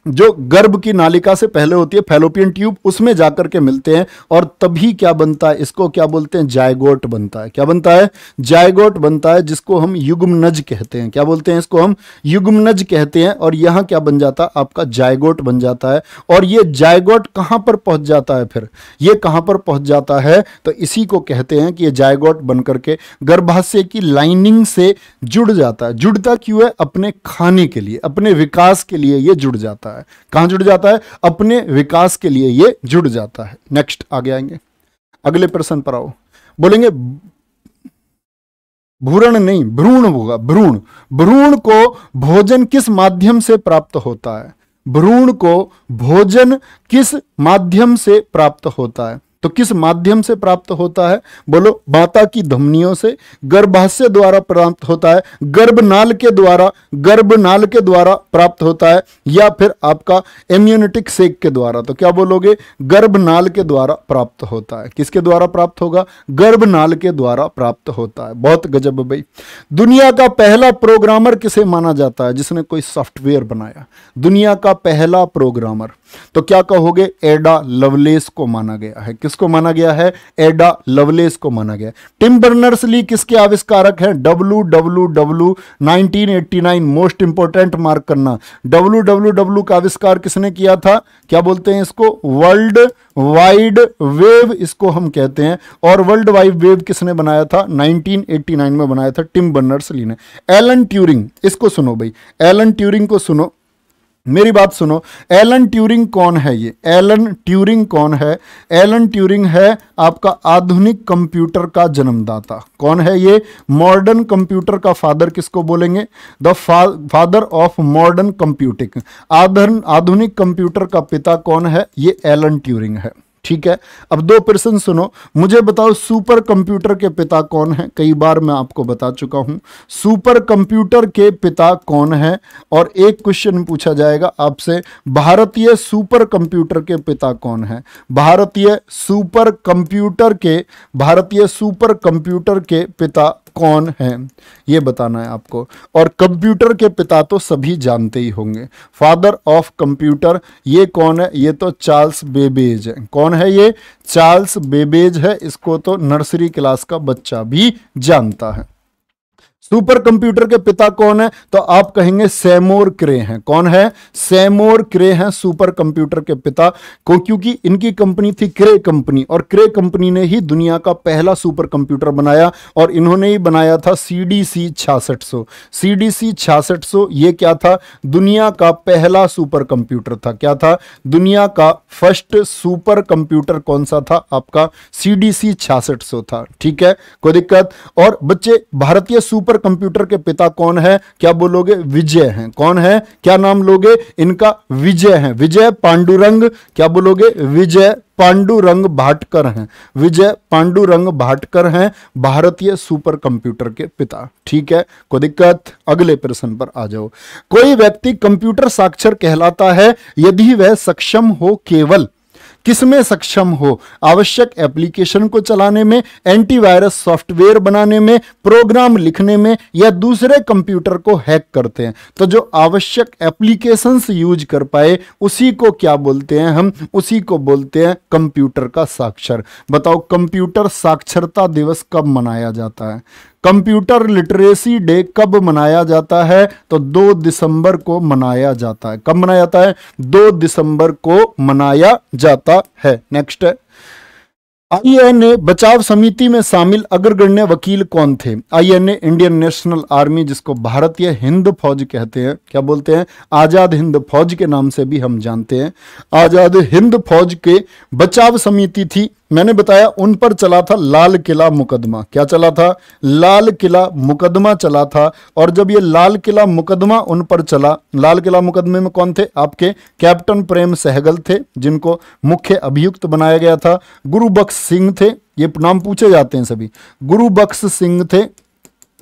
जो गर्भ की नालिका से पहले होती है फेलोपियन ट्यूब उसमें जाकर के मिलते हैं और तभी क्या बनता है इसको क्या बोलते हैं जायगोट बनता है क्या बनता है जायगोट बनता है जिसको हम युग्मनज कहते हैं क्या बोलते हैं इसको हम युग्मनज कहते हैं और यहां क्या बन जाता है आपका जायगोट बन जाता है और ये जायगोट कहाँ पर पहुंच जाता है फिर ये कहाँ पर पहुंच जाता है तो इसी को कहते हैं कि ये जायगोट बन करके गर्भाशय की लाइनिंग से जुड़ जाता है जुड़ता क्यों है अपने खाने के लिए अपने विकास के लिए यह जुड़ जाता है जाता है कहां जुड़ जाता है अपने विकास के लिए ये जुड़ जाता है नेक्स्ट आगे आएंगे अगले प्रश्न पर आओ बोलेंगे भूरण नहीं भ्रूण होगा भ्रूण भ्रूण को भोजन किस माध्यम से प्राप्त होता है भ्रूण को भोजन किस माध्यम से प्राप्त होता है तो किस माध्यम से प्राप्त होता है बोलो माता की धमनियों से गर्भाशय द्वारा प्राप्त होता है गर्भनाल के द्वारा गर्भनाल के द्वारा प्राप्त होता है या फिर आपका इम्यूनिटिक सेक के द्वारा तो क्या बोलोगे गर्भनाल के द्वारा प्राप्त होता है किसके द्वारा प्राप्त होगा गर्भनाल के द्वारा प्राप्त होता है बहुत गजब भाई दुनिया का पहला प्रोग्रामर किसे माना जाता है जिसने कोई सॉफ्टवेयर बनाया दुनिया का पहला प्रोग्रामर तो क्या कहोगे एडा लवलेस को माना गया है किसको माना गया है एडा लवलेस को माना गया टिम बर्नर्स ली किसके आविष्कारक हैं W W W nineteen most important mark करना डब्लू डब्लू डब्लू का आविष्कार किसने किया था क्या बोलते हैं इसको वर्ल्ड वाइड वेव इसको हम कहते हैं और वर्ल्ड वाइड वेव किसने बनाया था 1989 में बनाया था टिम बर्नर्स ली ने एलन ट्यूरिंग इसको सुनो भाई एलन ट्यूरिंग को सुनो मेरी बात सुनो एलन ट्यूरिंग कौन है ये एलन ट्यूरिंग कौन है एलन ट्यूरिंग है आपका आधुनिक कंप्यूटर का जन्मदाता कौन है ये मॉडर्न कंप्यूटर का फादर किसको बोलेंगे the father of modern computing आधुनिक कंप्यूटर का पिता कौन है ये एलन ट्यूरिंग है ठीक है अब दो प्रश्न सुनो मुझे बताओ सुपर कंप्यूटर के पिता कौन है कई बार मैं आपको बता चुका हूं सुपर कंप्यूटर के पिता कौन है और एक क्वेश्चन पूछा जाएगा आपसे भारतीय सुपर कंप्यूटर के पिता कौन है भारतीय सुपर कंप्यूटर के भारतीय सुपर कंप्यूटर के पिता कौन है ये बताना है आपको और कंप्यूटर के पिता तो सभी जानते ही होंगे फादर ऑफ कंप्यूटर ये कौन है ये तो चार्ल्स बेबेज है कौन है ये चार्ल्स बेबेज है इसको तो नर्सरी क्लास का बच्चा भी जानता है सुपर कंप्यूटर के पिता कौन है तो आप कहेंगे सैमोर क्रे हैं कौन है सैमोर क्रे हैं सुपर कंप्यूटर के पिता को क्योंकि इनकी कंपनी थी क्रे कंपनी और क्रे कंपनी ने ही दुनिया का पहला सुपर कंप्यूटर बनाया और इन्होंने ही बनाया था सी डी सी छियासठ सौ सी डी सी छियासठ सौ ये क्या था दुनिया का पहला सुपर कंप्यूटर था क्या था दुनिया का फर्स्ट सुपर कंप्यूटर कौन सा था आपका सी डी सी छियासठ सौ था ठीक है कोई दिक्कत और बच्चे भारतीय सुपर कंप्यूटर के पिता कौन है क्या बोलोगे विजय हैं कौन है क्या नाम लोगे इनका विजय है विजय पांडुरंग क्या बोलोगे विजय पांडुरंग भाटकर हैं विजय पांडुरंग भाटकर हैं भारतीय सुपर कंप्यूटर के पिता ठीक है कोई दिक्कत अगले प्रश्न पर आ जाओ कोई व्यक्ति कंप्यूटर साक्षर कहलाता है यदि वह सक्षम हो केवल किस में सक्षम हो आवश्यक एप्लीकेशन को चलाने में एंटीवायरस सॉफ्टवेयर बनाने में प्रोग्राम लिखने में या दूसरे कंप्यूटर को हैक करते हैं तो जो आवश्यक एप्लीकेशंस यूज कर पाए उसी को क्या बोलते हैं हम उसी को बोलते हैं कंप्यूटर का साक्षर बताओ कंप्यूटर साक्षरता दिवस कब मनाया जाता है कंप्यूटर लिटरेसी डे कब मनाया जाता है तो 2 दिसंबर को मनाया जाता है कब मनाया जाता है 2 दिसंबर को मनाया जाता है नेक्स्ट एन आईएनए बचाव समिति में शामिल अग्रगण्य वकील कौन थे आईएनए इंडियन नेशनल आर्मी जिसको भारतीय हिंद फौज कहते हैं क्या बोलते हैं आजाद हिंद फौज के नाम से भी हम जानते हैं आजाद हिंद फौज के बचाव समिति थी मैंने बताया उन पर चला था लाल किला मुकदमा क्या चला था लाल किला मुकदमा चला था और जब ये लाल किला मुकदमा उन पर चला लाल किला मुकदमे में कौन थे आपके कैप्टन प्रेम सहगल थे जिनको मुख्य अभियुक्त बनाया गया था गुरुबख्श सिंह थे ये नाम पूछे जाते हैं सभी गुरुबख्श सिंह थे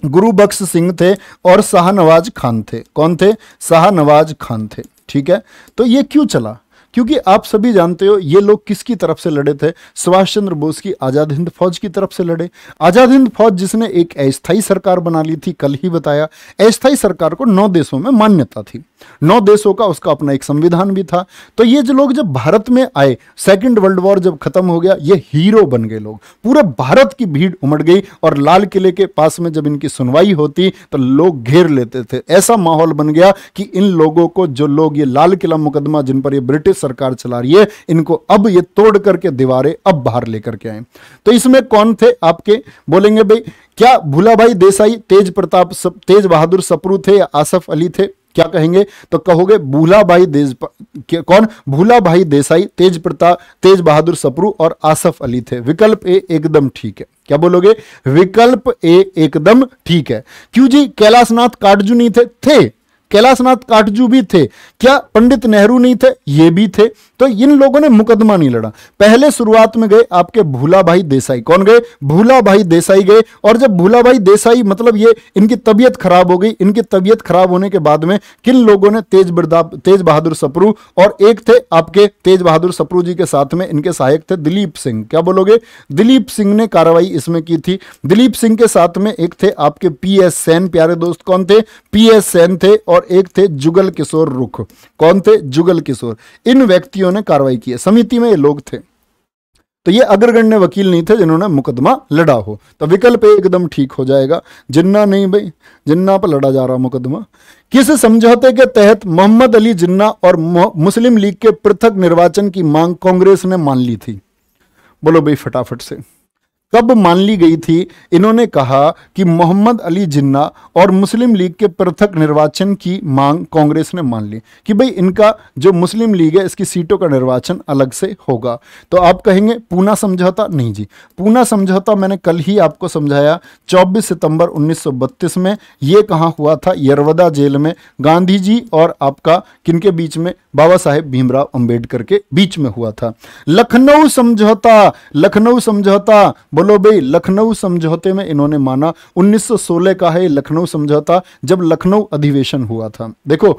गुरुबख्श सिंह थे और शाहनवाज खान थे कौन थे शाहनवाज खान थे ठीक है तो ये क्यों चला क्योंकि आप सभी जानते हो ये लोग किसकी तरफ से लड़े थे सुभाष चंद्र बोस की आज़ाद हिंद फौज की तरफ से लड़े आज़ाद हिंद फौज जिसने एक अस्थायी सरकार बना ली थी कल ही बताया अस्थायी सरकार को नौ देशों में मान्यता थी नौ देशों का उसका अपना एक संविधान भी था तो ये जो लोग जब भारत में आए सेकेंड वर्ल्ड वॉर जब खत्म हो गया ये हीरो बन गए लोग पूरे भारत की भीड़ उमड़ गई और लाल किले के पास में जब इनकी सुनवाई होती तो लोग घेर लेते थे ऐसा माहौल बन गया कि इन लोगों को जो लोग ये लाल किला मुकदमा जिन पर ये ब्रिटिश सरकार चला रही है इनको अब ये तोड़ करके दीवारें अब बाहर लेकर के आए तो इसमें कौन थे आपके बोलेंगे भाई क्या भूला भाई देसाई तेज प्रताप सब तेज बहादुर सपरू थे आसफ अली थे क्या कहेंगे तो कहोगे भूला भाई देश कौन भूला भाई देसाई तेज प्रताप तेज बहादुर सपरू और आसफ अली थे विकल्प ए एकदम ठीक है क्या बोलोगे विकल्प ए एकदम ठीक है क्यों जी कैलाशनाथ काटजू नहीं थे थे कैलाशनाथ काटजू भी थे क्या पंडित नेहरू नहीं थे ये भी थे तो इन लोगों ने मुकदमा नहीं लड़ा पहले शुरुआत में गए आपके भूला भाई देसाई कौन गए भूला भाई देसाई गए और जब भूला भाई देसाई मतलब ये इनकी तबियत खराब हो गई इनकी तबियत खराब होने के बाद में किन लोगों ने तेज तेज बहादुर सप्रू और एक थे आपके तेज बहादुर सप्रू जी के साथ में इनके सहायक थे दिलीप सिंह क्या बोलोगे दिलीप सिंह ने कार्रवाई इसमें की थी दिलीप सिंह के साथ में एक थे आपके पी एस सैन प्यारे दोस्त कौन थे पी एस सैन थे और एक थे जुगल किशोर रुख कौन थे जुगल किशोर इन व्यक्तियों अधिकारियों ने कार्रवाई की है समिति में ये लोग थे तो ये अग्रगण्य वकील नहीं थे जिन्होंने मुकदमा लड़ा हो तो विकल्प एकदम ठीक हो जाएगा जिन्ना नहीं भाई जिन्ना पर लड़ा जा रहा मुकदमा किस समझौते के तहत मोहम्मद अली जिन्ना और मुस्लिम लीग के पृथक निर्वाचन की मांग कांग्रेस ने मान ली थी बोलो भाई फटाफट से कब मान ली गई थी इन्होंने कहा कि मोहम्मद अली जिन्ना और मुस्लिम लीग के पृथक निर्वाचन की मांग कांग्रेस ने मान ली कि भाई इनका जो मुस्लिम लीग है इसकी सीटों का निर्वाचन अलग से होगा तो आप कहेंगे पूना समझौता नहीं जी पूना समझौता मैंने कल ही आपको समझाया 24 सितंबर 1932 में ये कहाँ हुआ था यरवदा जेल में गांधी जी और आपका किनके बीच में बाबा साहेब भीमराव अम्बेडकर के बीच में हुआ था लखनऊ समझौता लखनऊ समझौता बोलो भाई लखनऊ समझौते में इन्होंने माना 1916 का है लखनऊ समझौता जब लखनऊ अधिवेशन हुआ था देखो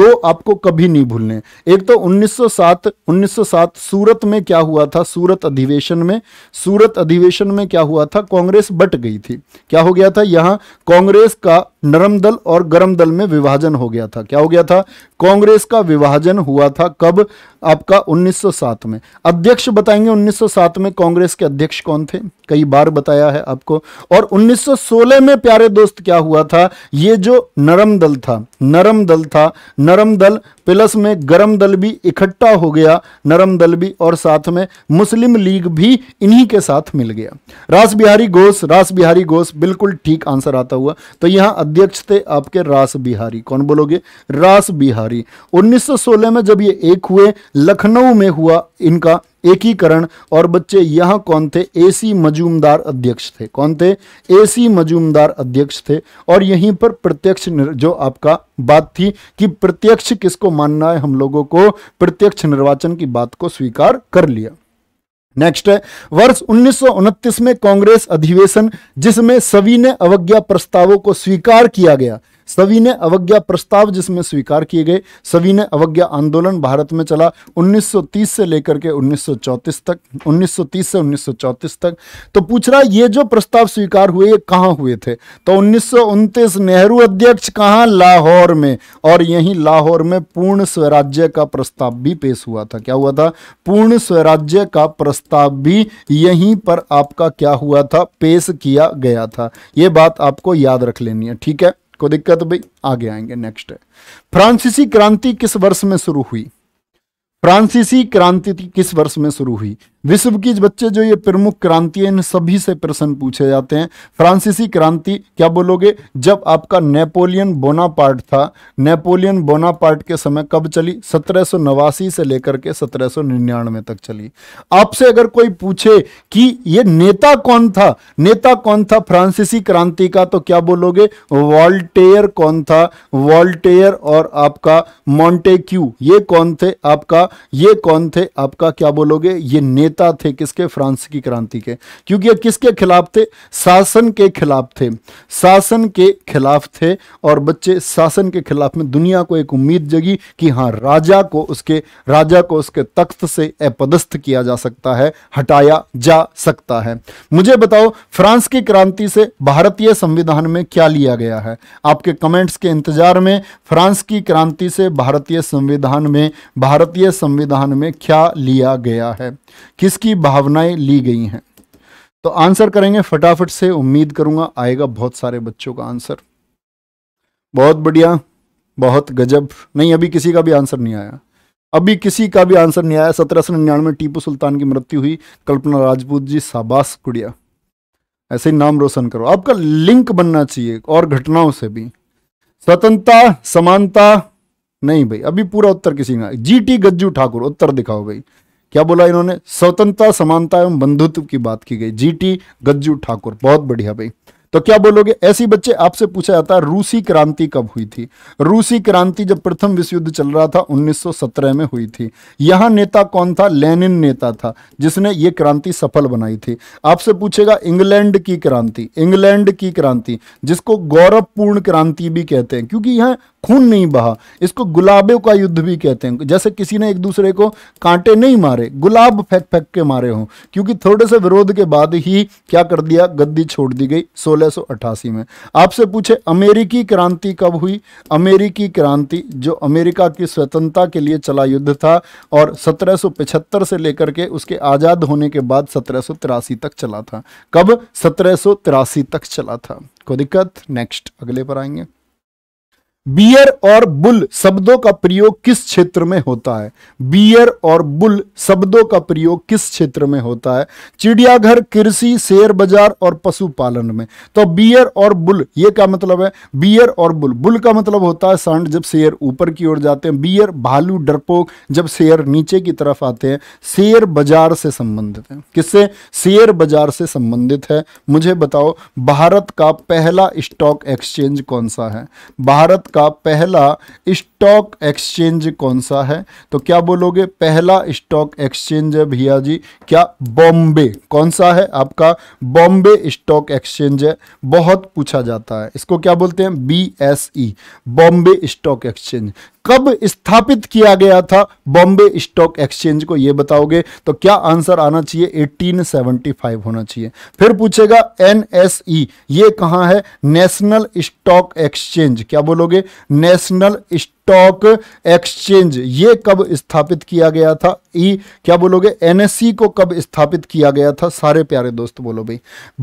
दो आपको कभी नहीं भूलने एक तो 1907 1907 सूरत में क्या हुआ था सूरत अधिवेशन में सूरत अधिवेशन में क्या हुआ था कांग्रेस बट गई थी क्या हो गया था यहां कांग्रेस का नरम दल और गरम दल में विभाजन हो गया था क्या हो गया था कांग्रेस का विभाजन हुआ था कब आपका 1907 में अध्यक्ष बताएंगे 1907 में कांग्रेस के अध्यक्ष कौन थे कई बार बताया है आपको और 1916 में प्यारे दोस्त क्या हुआ था ये जो नरम दल था नरम दल था नरम दल प्लस में गरम दल भी इकट्ठा हो गया नरम दल भी और साथ में मुस्लिम लीग भी इन्हीं के साथ मिल गया रास बिहारी घोष रास बिहारी घोष बिल्कुल ठीक आंसर आता हुआ तो यहां अध्यक्ष थे आपके रास बिहारी कौन बोलोगे रास बिहारी 1916 में जब ये एक हुए लखनऊ में हुआ इनका एकीकरण और बच्चे यहां कौन थे एसी मजूमदार अध्यक्ष थे कौन थे एसी मजूमदार अध्यक्ष थे और यहीं पर प्रत्यक्ष जो आपका बात थी कि प्रत्यक्ष किसको मानना है हम लोगों को प्रत्यक्ष निर्वाचन की बात को स्वीकार कर लिया नेक्स्ट है वर्ष उन्नीस में कांग्रेस अधिवेशन जिसमें सभी ने अवज्ञा प्रस्तावों को स्वीकार किया गया सभी ने अवज्ञा प्रस्ताव जिसमें स्वीकार किए गए सभी ने अवज्ञा आंदोलन भारत में चला 1930 से लेकर के 1934 तक 1930 से 1934 तक तो पूछ रहा ये जो प्रस्ताव स्वीकार हुए कहाँ हुए थे तो उन्नीस नेहरू अध्यक्ष कहाँ लाहौर में और यहीं लाहौर में पूर्ण स्वराज्य का प्रस्ताव भी पेश हुआ था क्या हुआ था पूर्ण स्वराज्य का प्रस्ताव भी यहीं पर आपका क्या हुआ था पेश किया गया था ये बात आपको याद रख लेनी है ठीक है कोई दिक्कत भाई आगे आएंगे नेक्स्ट फ्रांसीसी क्रांति किस वर्ष में शुरू हुई फ्रांसीसी क्रांति किस वर्ष में शुरू हुई विश्व की बच्चे जो ये प्रमुख क्रांति इन सभी से प्रश्न पूछे जाते हैं फ्रांसीसी क्रांति क्या बोलोगे जब आपका नेपोलियन बोनापार्ट था नेपोलियन बोनापार्ट के समय कब चली सत्रह से लेकर के सत्रह तक चली आपसे अगर कोई पूछे कि ये नेता कौन था नेता कौन था फ्रांसीसी क्रांति का तो क्या बोलोगे वॉल्टेयर कौन था वॉल्टेयर और आपका मॉन्टेक्यू ये कौन थे आपका ये कौन थे आपका क्या बोलोगे ये नेता थे किसके फ्रांस की क्रांति के क्योंकि किसके खिलाफ थे शासन के खिलाफ थे शासन के खिलाफ थे और बच्चे शासन के खिलाफ में दुनिया को एक उम्मीद जगी कि हाँ राजा को उसके राजा को उसके तख्त से अपदस्थ किया जा सकता है हटाया जा सकता है मुझे बताओ फ्रांस की क्रांति से भारतीय संविधान में क्या लिया गया है आपके कमेंट्स के इंतजार में फ्रांस की क्रांति से भारतीय संविधान में भारतीय संविधान में क्या लिया गया है किसकी भावनाएं ली गई हैं तो आंसर करेंगे फटाफट से उम्मीद करूंगा आएगा बहुत सारे बच्चों का आंसर बहुत बढ़िया बहुत गजब नहीं अभी किसी का भी आंसर नहीं आया अभी किसी का भी आंसर नहीं आया सत्रह सौ निन्यानवे टीपू सुल्तान की मृत्यु हुई कल्पना राजपूत जी साबास कुड़िया ऐसे ही नाम रोशन करो आपका लिंक बनना चाहिए और घटनाओं से भी स्वतंत्रता समानता नहीं भाई अभी पूरा उत्तर किसी का जीटी गज्जू ठाकुर उत्तर दिखाओ भाई क्या बोला इन्होंने स्वतंत्रता समानता एवं बंधुत्व की बात की गई जीटी गज्जू ठाकुर बहुत बढ़िया भाई तो क्या बोलोगे ऐसी बच्चे आपसे पूछा जाता है रूसी क्रांति कब हुई थी रूसी क्रांति जब प्रथम विश्व युद्ध चल रहा था 1917 में हुई थी यहां नेता कौन था लेनिन नेता था जिसने ये क्रांति सफल बनाई थी आपसे पूछेगा इंग्लैंड की क्रांति इंग्लैंड की क्रांति जिसको गौरवपूर्ण क्रांति भी कहते हैं क्योंकि यह खून नहीं बहा इसको गुलाबों का युद्ध भी कहते हैं जैसे किसी ने एक दूसरे को कांटे नहीं मारे गुलाब फेंक फेंक के मारे हों क्योंकि थोड़े से विरोध के बाद ही क्या कर दिया गद्दी छोड़ दी गई सो 1688 में आपसे पूछे अमेरिकी क्रांति कब हुई अमेरिकी क्रांति जो अमेरिका की स्वतंत्रता के लिए चला युद्ध था और 1775 से लेकर के उसके आज़ाद होने के बाद सत्रह तक चला था कब सत्रह तक चला था कोई दिक्कत नेक्स्ट अगले पर आएंगे बियर और बुल शब्दों का प्रयोग किस क्षेत्र में होता है बियर और बुल शब्दों का प्रयोग किस क्षेत्र में होता है चिड़ियाघर कृषि शेयर बाजार और पशुपालन में तो बियर और बुल ये क्या मतलब है बियर और बुल बुल का मतलब होता है सांड जब शेयर ऊपर की ओर जाते हैं बियर भालू डरपोक जब शेयर नीचे की तरफ आते हैं शेयर बाजार से संबंधित है किससे शेयर बाजार से संबंधित है मुझे बताओ भारत का पहला स्टॉक एक्सचेंज कौन सा है भारत का का पहला स्टॉक एक्सचेंज कौन सा है तो क्या बोलोगे पहला स्टॉक एक्सचेंज है भैया जी क्या बॉम्बे कौन सा है आपका बॉम्बे स्टॉक एक्सचेंज है बहुत पूछा जाता है इसको क्या बोलते हैं B S E Bombay stock exchange कब स्थापित किया गया था बॉम्बे स्टॉक एक्सचेंज को यह बताओगे तो क्या आंसर आना चाहिए 1875 होना चाहिए फिर पूछेगा एनएसई e, ये कहाँ है नेशनल स्टॉक एक्सचेंज क्या बोलोगे नेशनल स्टॉक स्टॉक एक्सचेंज ये कब स्थापित किया गया था ई क्या बोलोगे एनएससी को कब स्थापित किया गया था सारे प्यारे दोस्त बोलो भाई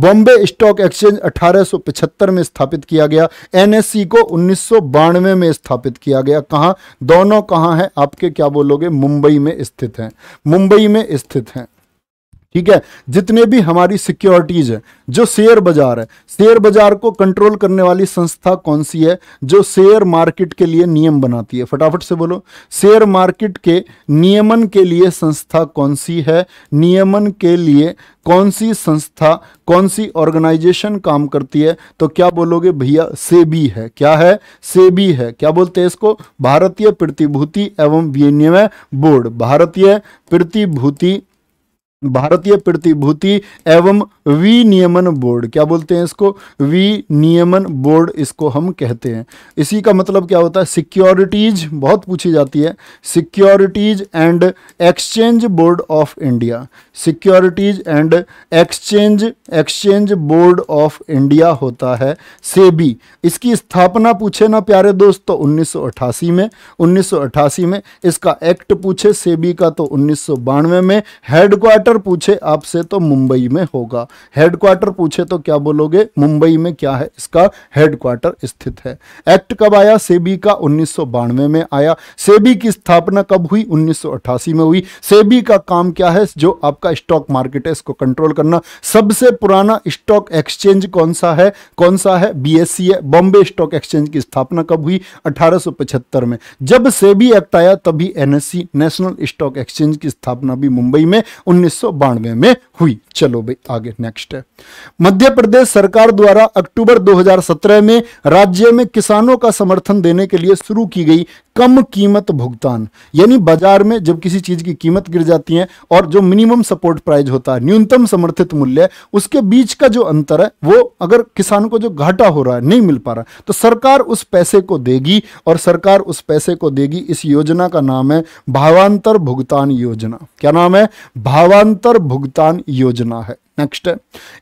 बॉम्बे स्टॉक एक्सचेंज 1875 में स्थापित किया गया एनएससी को उन्नीस में स्थापित किया गया कहाँ दोनों कहाँ हैं आपके क्या बोलोगे मुंबई में स्थित हैं मुंबई में स्थित हैं ठीक है जितने भी हमारी सिक्योरिटीज है जो शेयर बाजार है शेयर बाजार को कंट्रोल करने वाली संस्था कौन सी है जो शेयर मार्केट के लिए नियम बनाती है फटाफट से बोलो शेयर मार्केट के नियमन के लिए संस्था कौन सी है नियमन के लिए कौन सी संस्था कौन सी ऑर्गेनाइजेशन काम करती है तो क्या बोलोगे भैया सेबी है क्या है सेबी है क्या बोलते हैं इसको भारतीय प्रतिभूति एवं विनिमय बोर्ड भारतीय प्रतिभूति भारतीय प्रतिभूति एवं विनियमन बोर्ड क्या बोलते हैं इसको विनियमन बोर्ड इसको हम कहते हैं इसी का मतलब क्या होता है सिक्योरिटीज बहुत पूछी जाती है securities and exchange board of India securities and exchange exchange board of India होता है सेबी इसकी स्थापना पूछे ना प्यारे दोस्त तो उन्नीस में उन्नीस में इसका एक्ट पूछे सेबी का तो उन्नीस में हेडक्वार्टर क्वार्टर पूछे आपसे तो मुंबई में होगा हेड क्वार्टर पूछे तो क्या बोलोगे मुंबई में क्या है इसका हेड क्वार्टर स्थित है एक्ट कब आया सेबी का उन्नीस में आया सेबी की स्थापना कब हुई उन्नीस में हुई सेबी का काम क्या है जो आपका स्टॉक मार्केट है इसको कंट्रोल करना सबसे पुराना स्टॉक एक्सचेंज कौन सा है कौन सा है बीएससी है बॉम्बे स्टॉक एक्सचेंज की स्थापना कब हुई अठारह में जब सेबी एक्ट आया तभी एनएससी नेशनल स्टॉक एक्सचेंज की स्थापना भी मुंबई में उन्नीस उन्नीस में हुई चलो भाई आगे नेक्स्ट है मध्य प्रदेश सरकार द्वारा अक्टूबर 2017 में राज्य में किसानों का समर्थन देने के लिए शुरू की गई कम कीमत भुगतान यानी बाजार में जब किसी चीज की कीमत गिर जाती है और जो मिनिमम सपोर्ट प्राइस होता है न्यूनतम समर्थित मूल्य उसके बीच का जो अंतर है वो अगर किसान को जो घाटा हो रहा है नहीं मिल पा रहा तो सरकार उस पैसे को देगी और सरकार उस पैसे को देगी इस योजना का नाम है भावांतर भुगतान योजना क्या नाम है भावांतर भुगतान योजना है नेक्स्ट है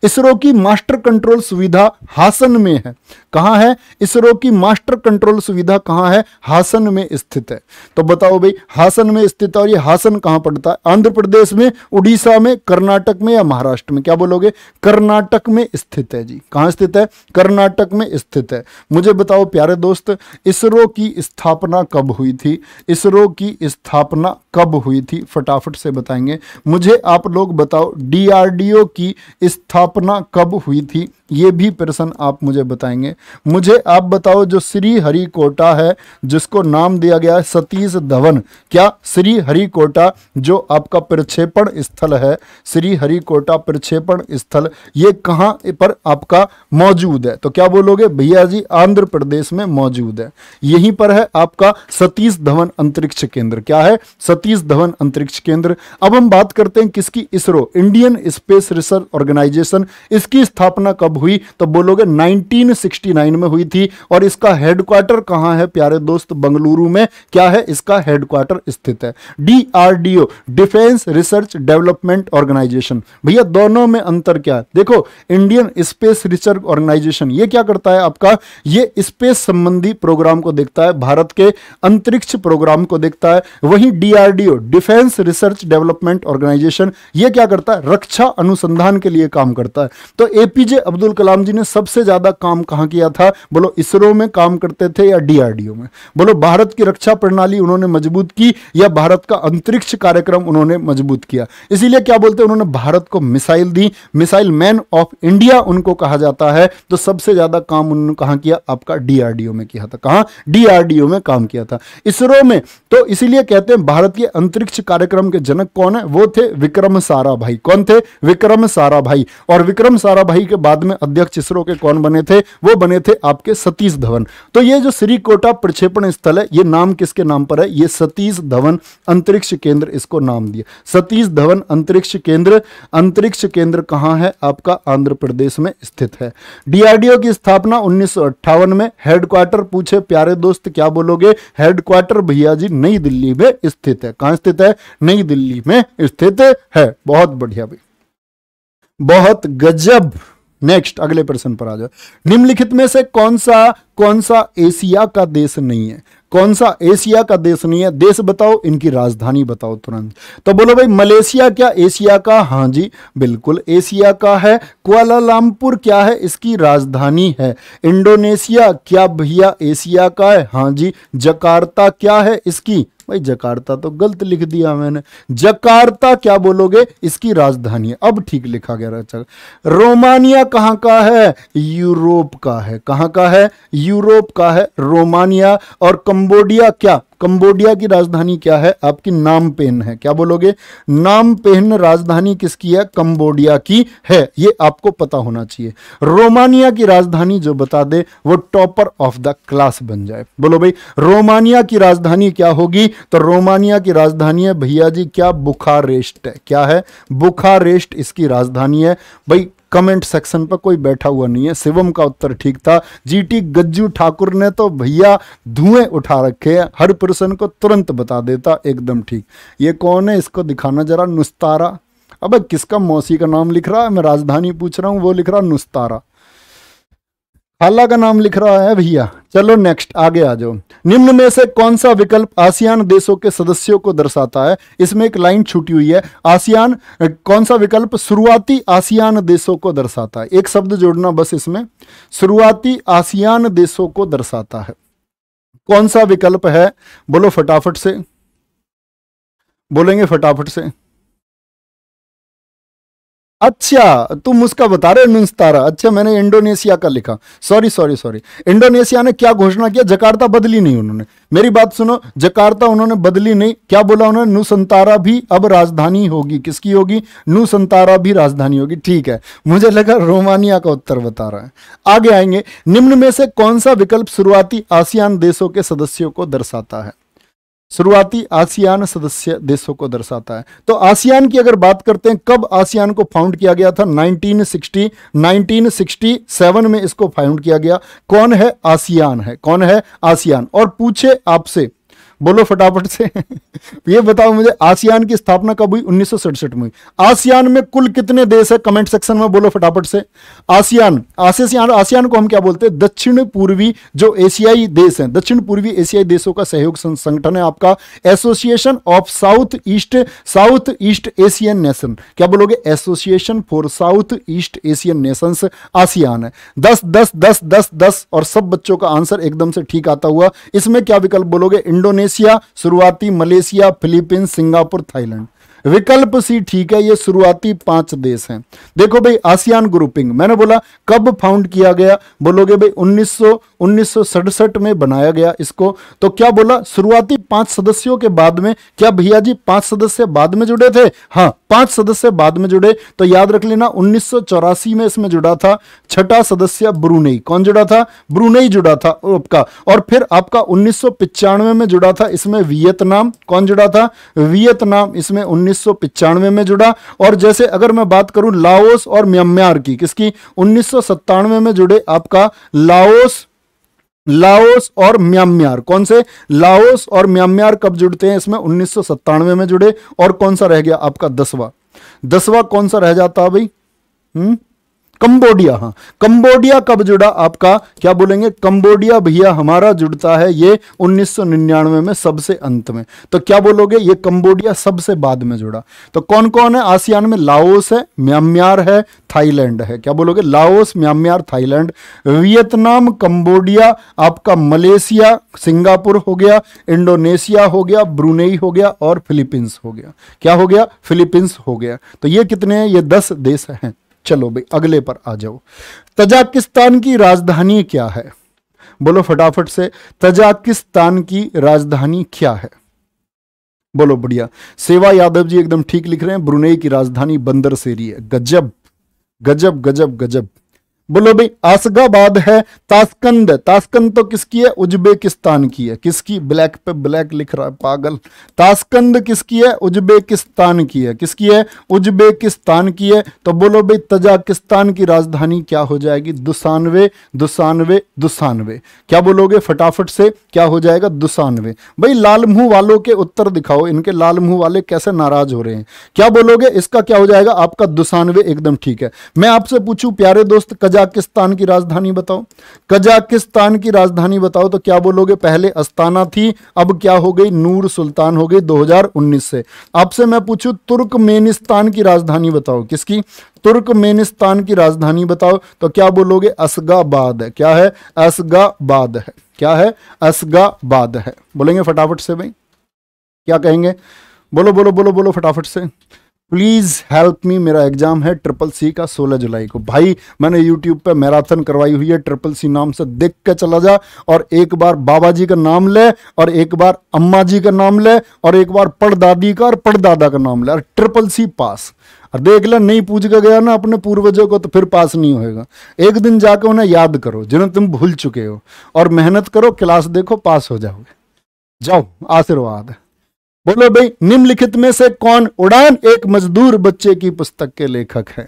इसरो की मास्टर कंट्रोल सुविधा हासन में है कहाँ है इसरो की मास्टर कंट्रोल सुविधा कहाँ है हासन में स्थित है तो बताओ भाई हासन में स्थित और ये हासन कहाँ पड़ता है आंध्र प्रदेश में उड़ीसा में कर्नाटक में या महाराष्ट्र में क्या बोलोगे कर्नाटक में स्थित है जी कहाँ स्थित है कर्नाटक में स्थित है मुझे बताओ प्यारे दोस्त इसरो की स्थापना कब हुई थी इसरो की स्थापना कब हुई थी फटाफट से बताएंगे मुझे आप लोग बताओ डी की की स्थापना कब हुई थी ये भी प्रश्न आप मुझे बताएंगे मुझे आप बताओ जो श्री हरिकोटा है जिसको नाम दिया गया है सतीश धवन क्या श्री हरिकोटा जो आपका प्रक्षेपण स्थल है श्री हरिकोटा प्रक्षेपण स्थल ये कहाँ पर आपका मौजूद है तो क्या बोलोगे भैया जी आंध्र प्रदेश में मौजूद है यहीं पर है आपका सतीश धवन अंतरिक्ष केंद्र क्या है सतीश धवन अंतरिक्ष केंद्र अब हम बात करते हैं किसकी ISRO Indian space research cancer organisation इसकी स्थापना कब हुई तो बोलोगे 1969 में हुई थी और इसका हेडक्वार्टर कहाँ है प्यारे दोस्त बंगलुरु में क्या है इसका हेडक्वार्टर स्थित है DRDO defence research development organisation भैया दोनों में अंतर क्या है देखो इंडियन स्पेस रिसर्च ऑर्गेनाइजेशन ये क्या करता है आपका ये स्पेस संबंधी प्रोग्राम को देखता है भारत के अंतरिक्ष प्रोग्राम को देखता है वहीं DRDO defence research development organisation ये क्या करता है रक्षा अनुसंधान अनुसंधान के लिए काम करता है तो एपीजे अब्दुल कलाम जी ने सबसे ज्यादा काम कहाँ किया था बोलो इसरो में काम करते थे या डीआरडीओ में बोलो भारत की रक्षा प्रणाली उन्होंने मजबूत की या भारत का अंतरिक्ष कार्यक्रम उन्होंने मजबूत किया इसीलिए क्या बोलते हैं उन्होंने भारत को मिसाइल दी मिसाइल मैन ऑफ इंडिया उनको कहा जाता है तो सबसे ज्यादा काम उन्होंने कहा किया आपका डीआरडीओ में किया था कहा डीआरडीओ में काम किया था इसरो में तो इसीलिए कहते हैं भारत के अंतरिक्ष कार्यक्रम के जनक कौन है वो थे विक्रम सारा भाई कौन थे विक्रम साराभाई और विक्रम साराभाई के बाद में अध्यक्ष इसरो के कौन बने थे वो बने थे आपके सतीश धवन तो ये जो श्रीकोटा प्रक्षेपण स्थल है ये नाम किसके नाम पर है ये सतीश धवन अंतरिक्ष केंद्र इसको नाम दिया सतीश धवन अंतरिक्ष केंद्र अंतरिक्ष केंद्र कहाँ है आपका आंध्र प्रदेश में स्थित है डीआरडीओ की स्थापना उन्नीस में हेडक्वार्टर पूछे प्यारे दोस्त क्या बोलोगे हेडक्वार्टर भैया जी नई दिल्ली में स्थित है कहाँ स्थित है नई दिल्ली में स्थित है बहुत बढ़िया भाई बहुत गजब नेक्स्ट अगले प्रश्न पर आ जाओ निम्नलिखित में से कौन सा कौन सा एशिया का देश नहीं है कौन सा एशिया का देश नहीं है देश बताओ इनकी राजधानी बताओ तुरंत तो बोलो भाई मलेशिया क्या एशिया का हाँ जी बिल्कुल एशिया का है कुआलालमपुर क्या है इसकी राजधानी है इंडोनेशिया क्या भैया एशिया का है हाँ जी जकार्ता क्या है इसकी भाई जकार्ता तो गलत लिख दिया मैंने जकार्ता क्या बोलोगे इसकी राजधानी है अब ठीक लिखा गया रचा रोमानिया कहाँ का है यूरोप का है कहाँ का है यूरोप का है रोमानिया और कंबोडिया क्या कंबोडिया की राजधानी क्या है आपकी नाम पेन है क्या बोलोगे नाम पेन राजधानी किसकी है कंबोडिया की है ये आपको पता होना चाहिए रोमानिया की राजधानी जो बता दे वो टॉपर ऑफ द क्लास बन जाए बोलो भाई रोमानिया की राजधानी क्या होगी तो रोमानिया की राजधानी है भैया जी क्या बुखारेस्ट है क्या है बुखारेस्ट इसकी राजधानी है भाई कमेंट सेक्शन पर कोई बैठा हुआ नहीं है शिवम का उत्तर ठीक था जीटी गज्जू ठाकुर ने तो भैया धुएं उठा रखे हैं हर प्रश्न को तुरंत बता देता एकदम ठीक ये कौन है इसको दिखाना जरा नुस्तारा अब किसका मौसी का नाम लिख रहा है मैं राजधानी पूछ रहा हूँ वो लिख रहा नुस्तारा हाला का नाम लिख रहा है भैया चलो नेक्स्ट आगे आ जाओ निम्न में से कौन सा विकल्प आसियान देशों के सदस्यों को दर्शाता है इसमें एक लाइन छूटी हुई है आसियान कौन सा विकल्प शुरुआती आसियान देशों को दर्शाता है एक शब्द जोड़ना बस इसमें शुरुआती आसियान देशों को दर्शाता है कौन सा विकल्प है बोलो फटाफट से बोलेंगे फटाफट से अच्छा तुम उसका बता रहे हो तारा अच्छा मैंने इंडोनेशिया का लिखा सॉरी सॉरी सॉरी इंडोनेशिया ने क्या घोषणा किया जकार्ता बदली नहीं उन्होंने मेरी बात सुनो जकार्ता उन्होंने बदली नहीं क्या बोला उन्होंने संतारा भी अब राजधानी होगी किसकी होगी संतारा भी राजधानी होगी ठीक है मुझे लगा रोमानिया का उत्तर बता रहा है आगे आएंगे निम्न में से कौन सा विकल्प शुरुआती आसियान देशों के सदस्यों को दर्शाता है शुरुआती आसियान सदस्य देशों को दर्शाता है तो आसियान की अगर बात करते हैं कब आसियान को फाउंड किया गया था 1960 1967 में इसको फाउंड किया गया कौन है आसियान है कौन है आसियान और पूछे आपसे बोलो फटाफट से ये बताओ मुझे आसियान की स्थापना कब हुई उन्नीस में हुई आसियान में कुल कितने देश है कमेंट सेक्शन में बोलो फटाफट से आसियान आसियान आसियान को हम क्या बोलते हैं दक्षिण पूर्वी जो एशियाई देश हैं दक्षिण पूर्वी एशियाई देशों का सहयोग संगठन है आपका association of south east south east Asian nation क्या बोलोगे association for south east Asian nation ASEAN है दस दस दस दस दस और सब बच्चों का आंसर एकदम से ठीक आता हुआ इसमें क्या विकल्प बोलोगे इंडोनेशिया मलेशिया शुरुआती मलेशिया फिलीपींस सिंगापुर थाईलैंड विकल्प सी ठीक है ये शुरुआती पांच देश हैं देखो भाई आसियान ग्रुपिंग मैंने बोला कब फाउंड किया गया बोलोगे भाई 1900 1967 में बनाया गया इसको तो क्या बोला शुरुआती पांच सदस्यों के बाद में क्या भैया जी पांच सदस्य बाद में जुड़े थे हाँ पांच सदस्य बाद में जुड़े तो याद रख लेना उन्नीस में इसमें जुड़ा था छठा सदस्य ब्रूनई कौन जुड़ा था ब्रूनई जुड़ा था आपका और फिर आपका उन्नीस में जुड़ा था इसमें वियतनाम कौन जुड़ा था वियतनाम इसमें उन्नीस 1995 में जुड़ा और जैसे अगर मैं बात करूं लाओस और म्यांमार की किसकी उन्नीस में जुड़े आपका लाओस लाओस और म्यांमार कौन से लाओस और म्यांमार कब जुड़ते हैं इसमें उन्नीस में जुड़े और कौन सा रह गया आपका दसवा दसवा कौन सा रह जाता भाई हम्म कंबोडिया हाँ कंबोडिया कब जुड़ा आपका क्या बोलेंगे कंबोडिया भैया हमारा जुड़ता है ये 1999 में सबसे अंत में तो क्या बोलोगे ये कंबोडिया सबसे बाद में जुड़ा तो कौन कौन है आसियान में लाओस है म्यांमार है थाईलैंड है क्या बोलोगे Laos Myanmar Thailand Vietnam Cambodia आपका मलेशिया सिंगापुर हो गया इंडोनेशिया हो गया ब्रुनेई हो गया और फिलीपींस हो गया क्या हो गया फिलीपींस हो गया तो ये कितने हैं ये दस देश हैं चलो भाई अगले पर आ जाओ तजाकिस्तान की राजधानी क्या है बोलो फटाफट से तजाकिस्तान की राजधानी क्या है बोलो बढ़िया सेवा यादव जी एकदम ठीक लिख रहे हैं ब्रुनेई की राजधानी बंदर सेरी है गजब गजब गजब गजब बोलो भाई आसगाबाद है ताशकंद ताशकंद तो किसकी है उज्बेकिस्तान की है किसकी ब्लैक पे ब्लैक लिख रहा है पागल ताशकंद किसकी है उज्बेकिस्तान की है किसकी है उज्बेकिस्तान की है तो बोलो भाई तजाकिस्तान की राजधानी क्या हो जाएगी दुसानवे दुसानवे दुसानवे क्या बोलोगे फटाफट से क्या हो जाएगा दुसानवे भाई लाल मुंह वालों के उत्तर दिखाओ इनके लाल मुंह वाले कैसे नाराज हो रहे हैं क्या बोलोगे इसका क्या हो जाएगा आपका दुसानवे एकदम ठीक है मैं आपसे पूछू प्यारे दोस्त कजाकिस्तान की राजधानी बताओ कजाकिस्तान की राजधानी बताओ तो क्या बोलोगे पहले अस्ताना थी अब क्या हो गई नूर सुल्तान हो गई 2019 से आपसे मैं पूछूं तुर्कमेनिस्तान की राजधानी बताओ किसकी तुर्कमेनिस्तान की राजधानी बताओ तो क्या बोलोगे असगाबाद है क्या है असगाबाद है क्या है असगाबाद है बोलेंगे फटाफट से भाई क्या कहेंगे बोलो बोलो बोलो बोलो फटाफट से प्लीज़ हेल्प मी मेरा एग्ज़ाम है ट्रिपल सी का 16 जुलाई को भाई मैंने यूट्यूब पे मैराथन करवाई हुई है ट्रिपल सी नाम से देख के चला जा और एक बार बाबा जी का नाम ले और एक बार अम्मा जी का नाम ले और एक बार पड़दादी का और पड़दादा का नाम ले और ट्रिपल सी पास और देख ले नहीं पूछ के गया ना अपने पूर्वजों को तो फिर पास नहीं होएगा एक दिन जाकर उन्हें याद करो जिन्हें तुम भूल चुके हो और मेहनत करो क्लास देखो पास हो जाओगे जाओ आशीर्वाद बोलो भाई निम्नलिखित में से कौन उड़ान एक मजदूर बच्चे की पुस्तक के लेखक हैं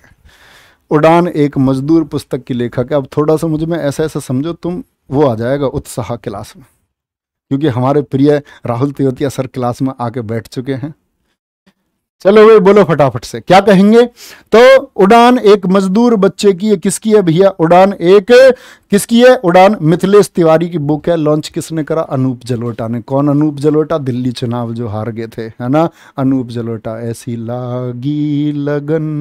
उड़ान एक मजदूर पुस्तक की लेखक है अब थोड़ा सा मुझ में ऐसा ऐसा समझो तुम वो आ जाएगा उत्साह क्लास में क्योंकि हमारे प्रिय राहुल तिवतिया सर क्लास में आके बैठ चुके हैं चलो भाई बोलो फटाफट से क्या कहेंगे तो उड़ान एक मजदूर बच्चे की है किसकी है भैया उड़ान एक किसकी है उड़ान मिथिलेश तिवारी की बुक है लॉन्च किसने करा अनूप जलोटा ने कौन अनूप जलोटा दिल्ली चुनाव जो हार गए थे है ना अनूप जलोटा ऐसी लागी लगन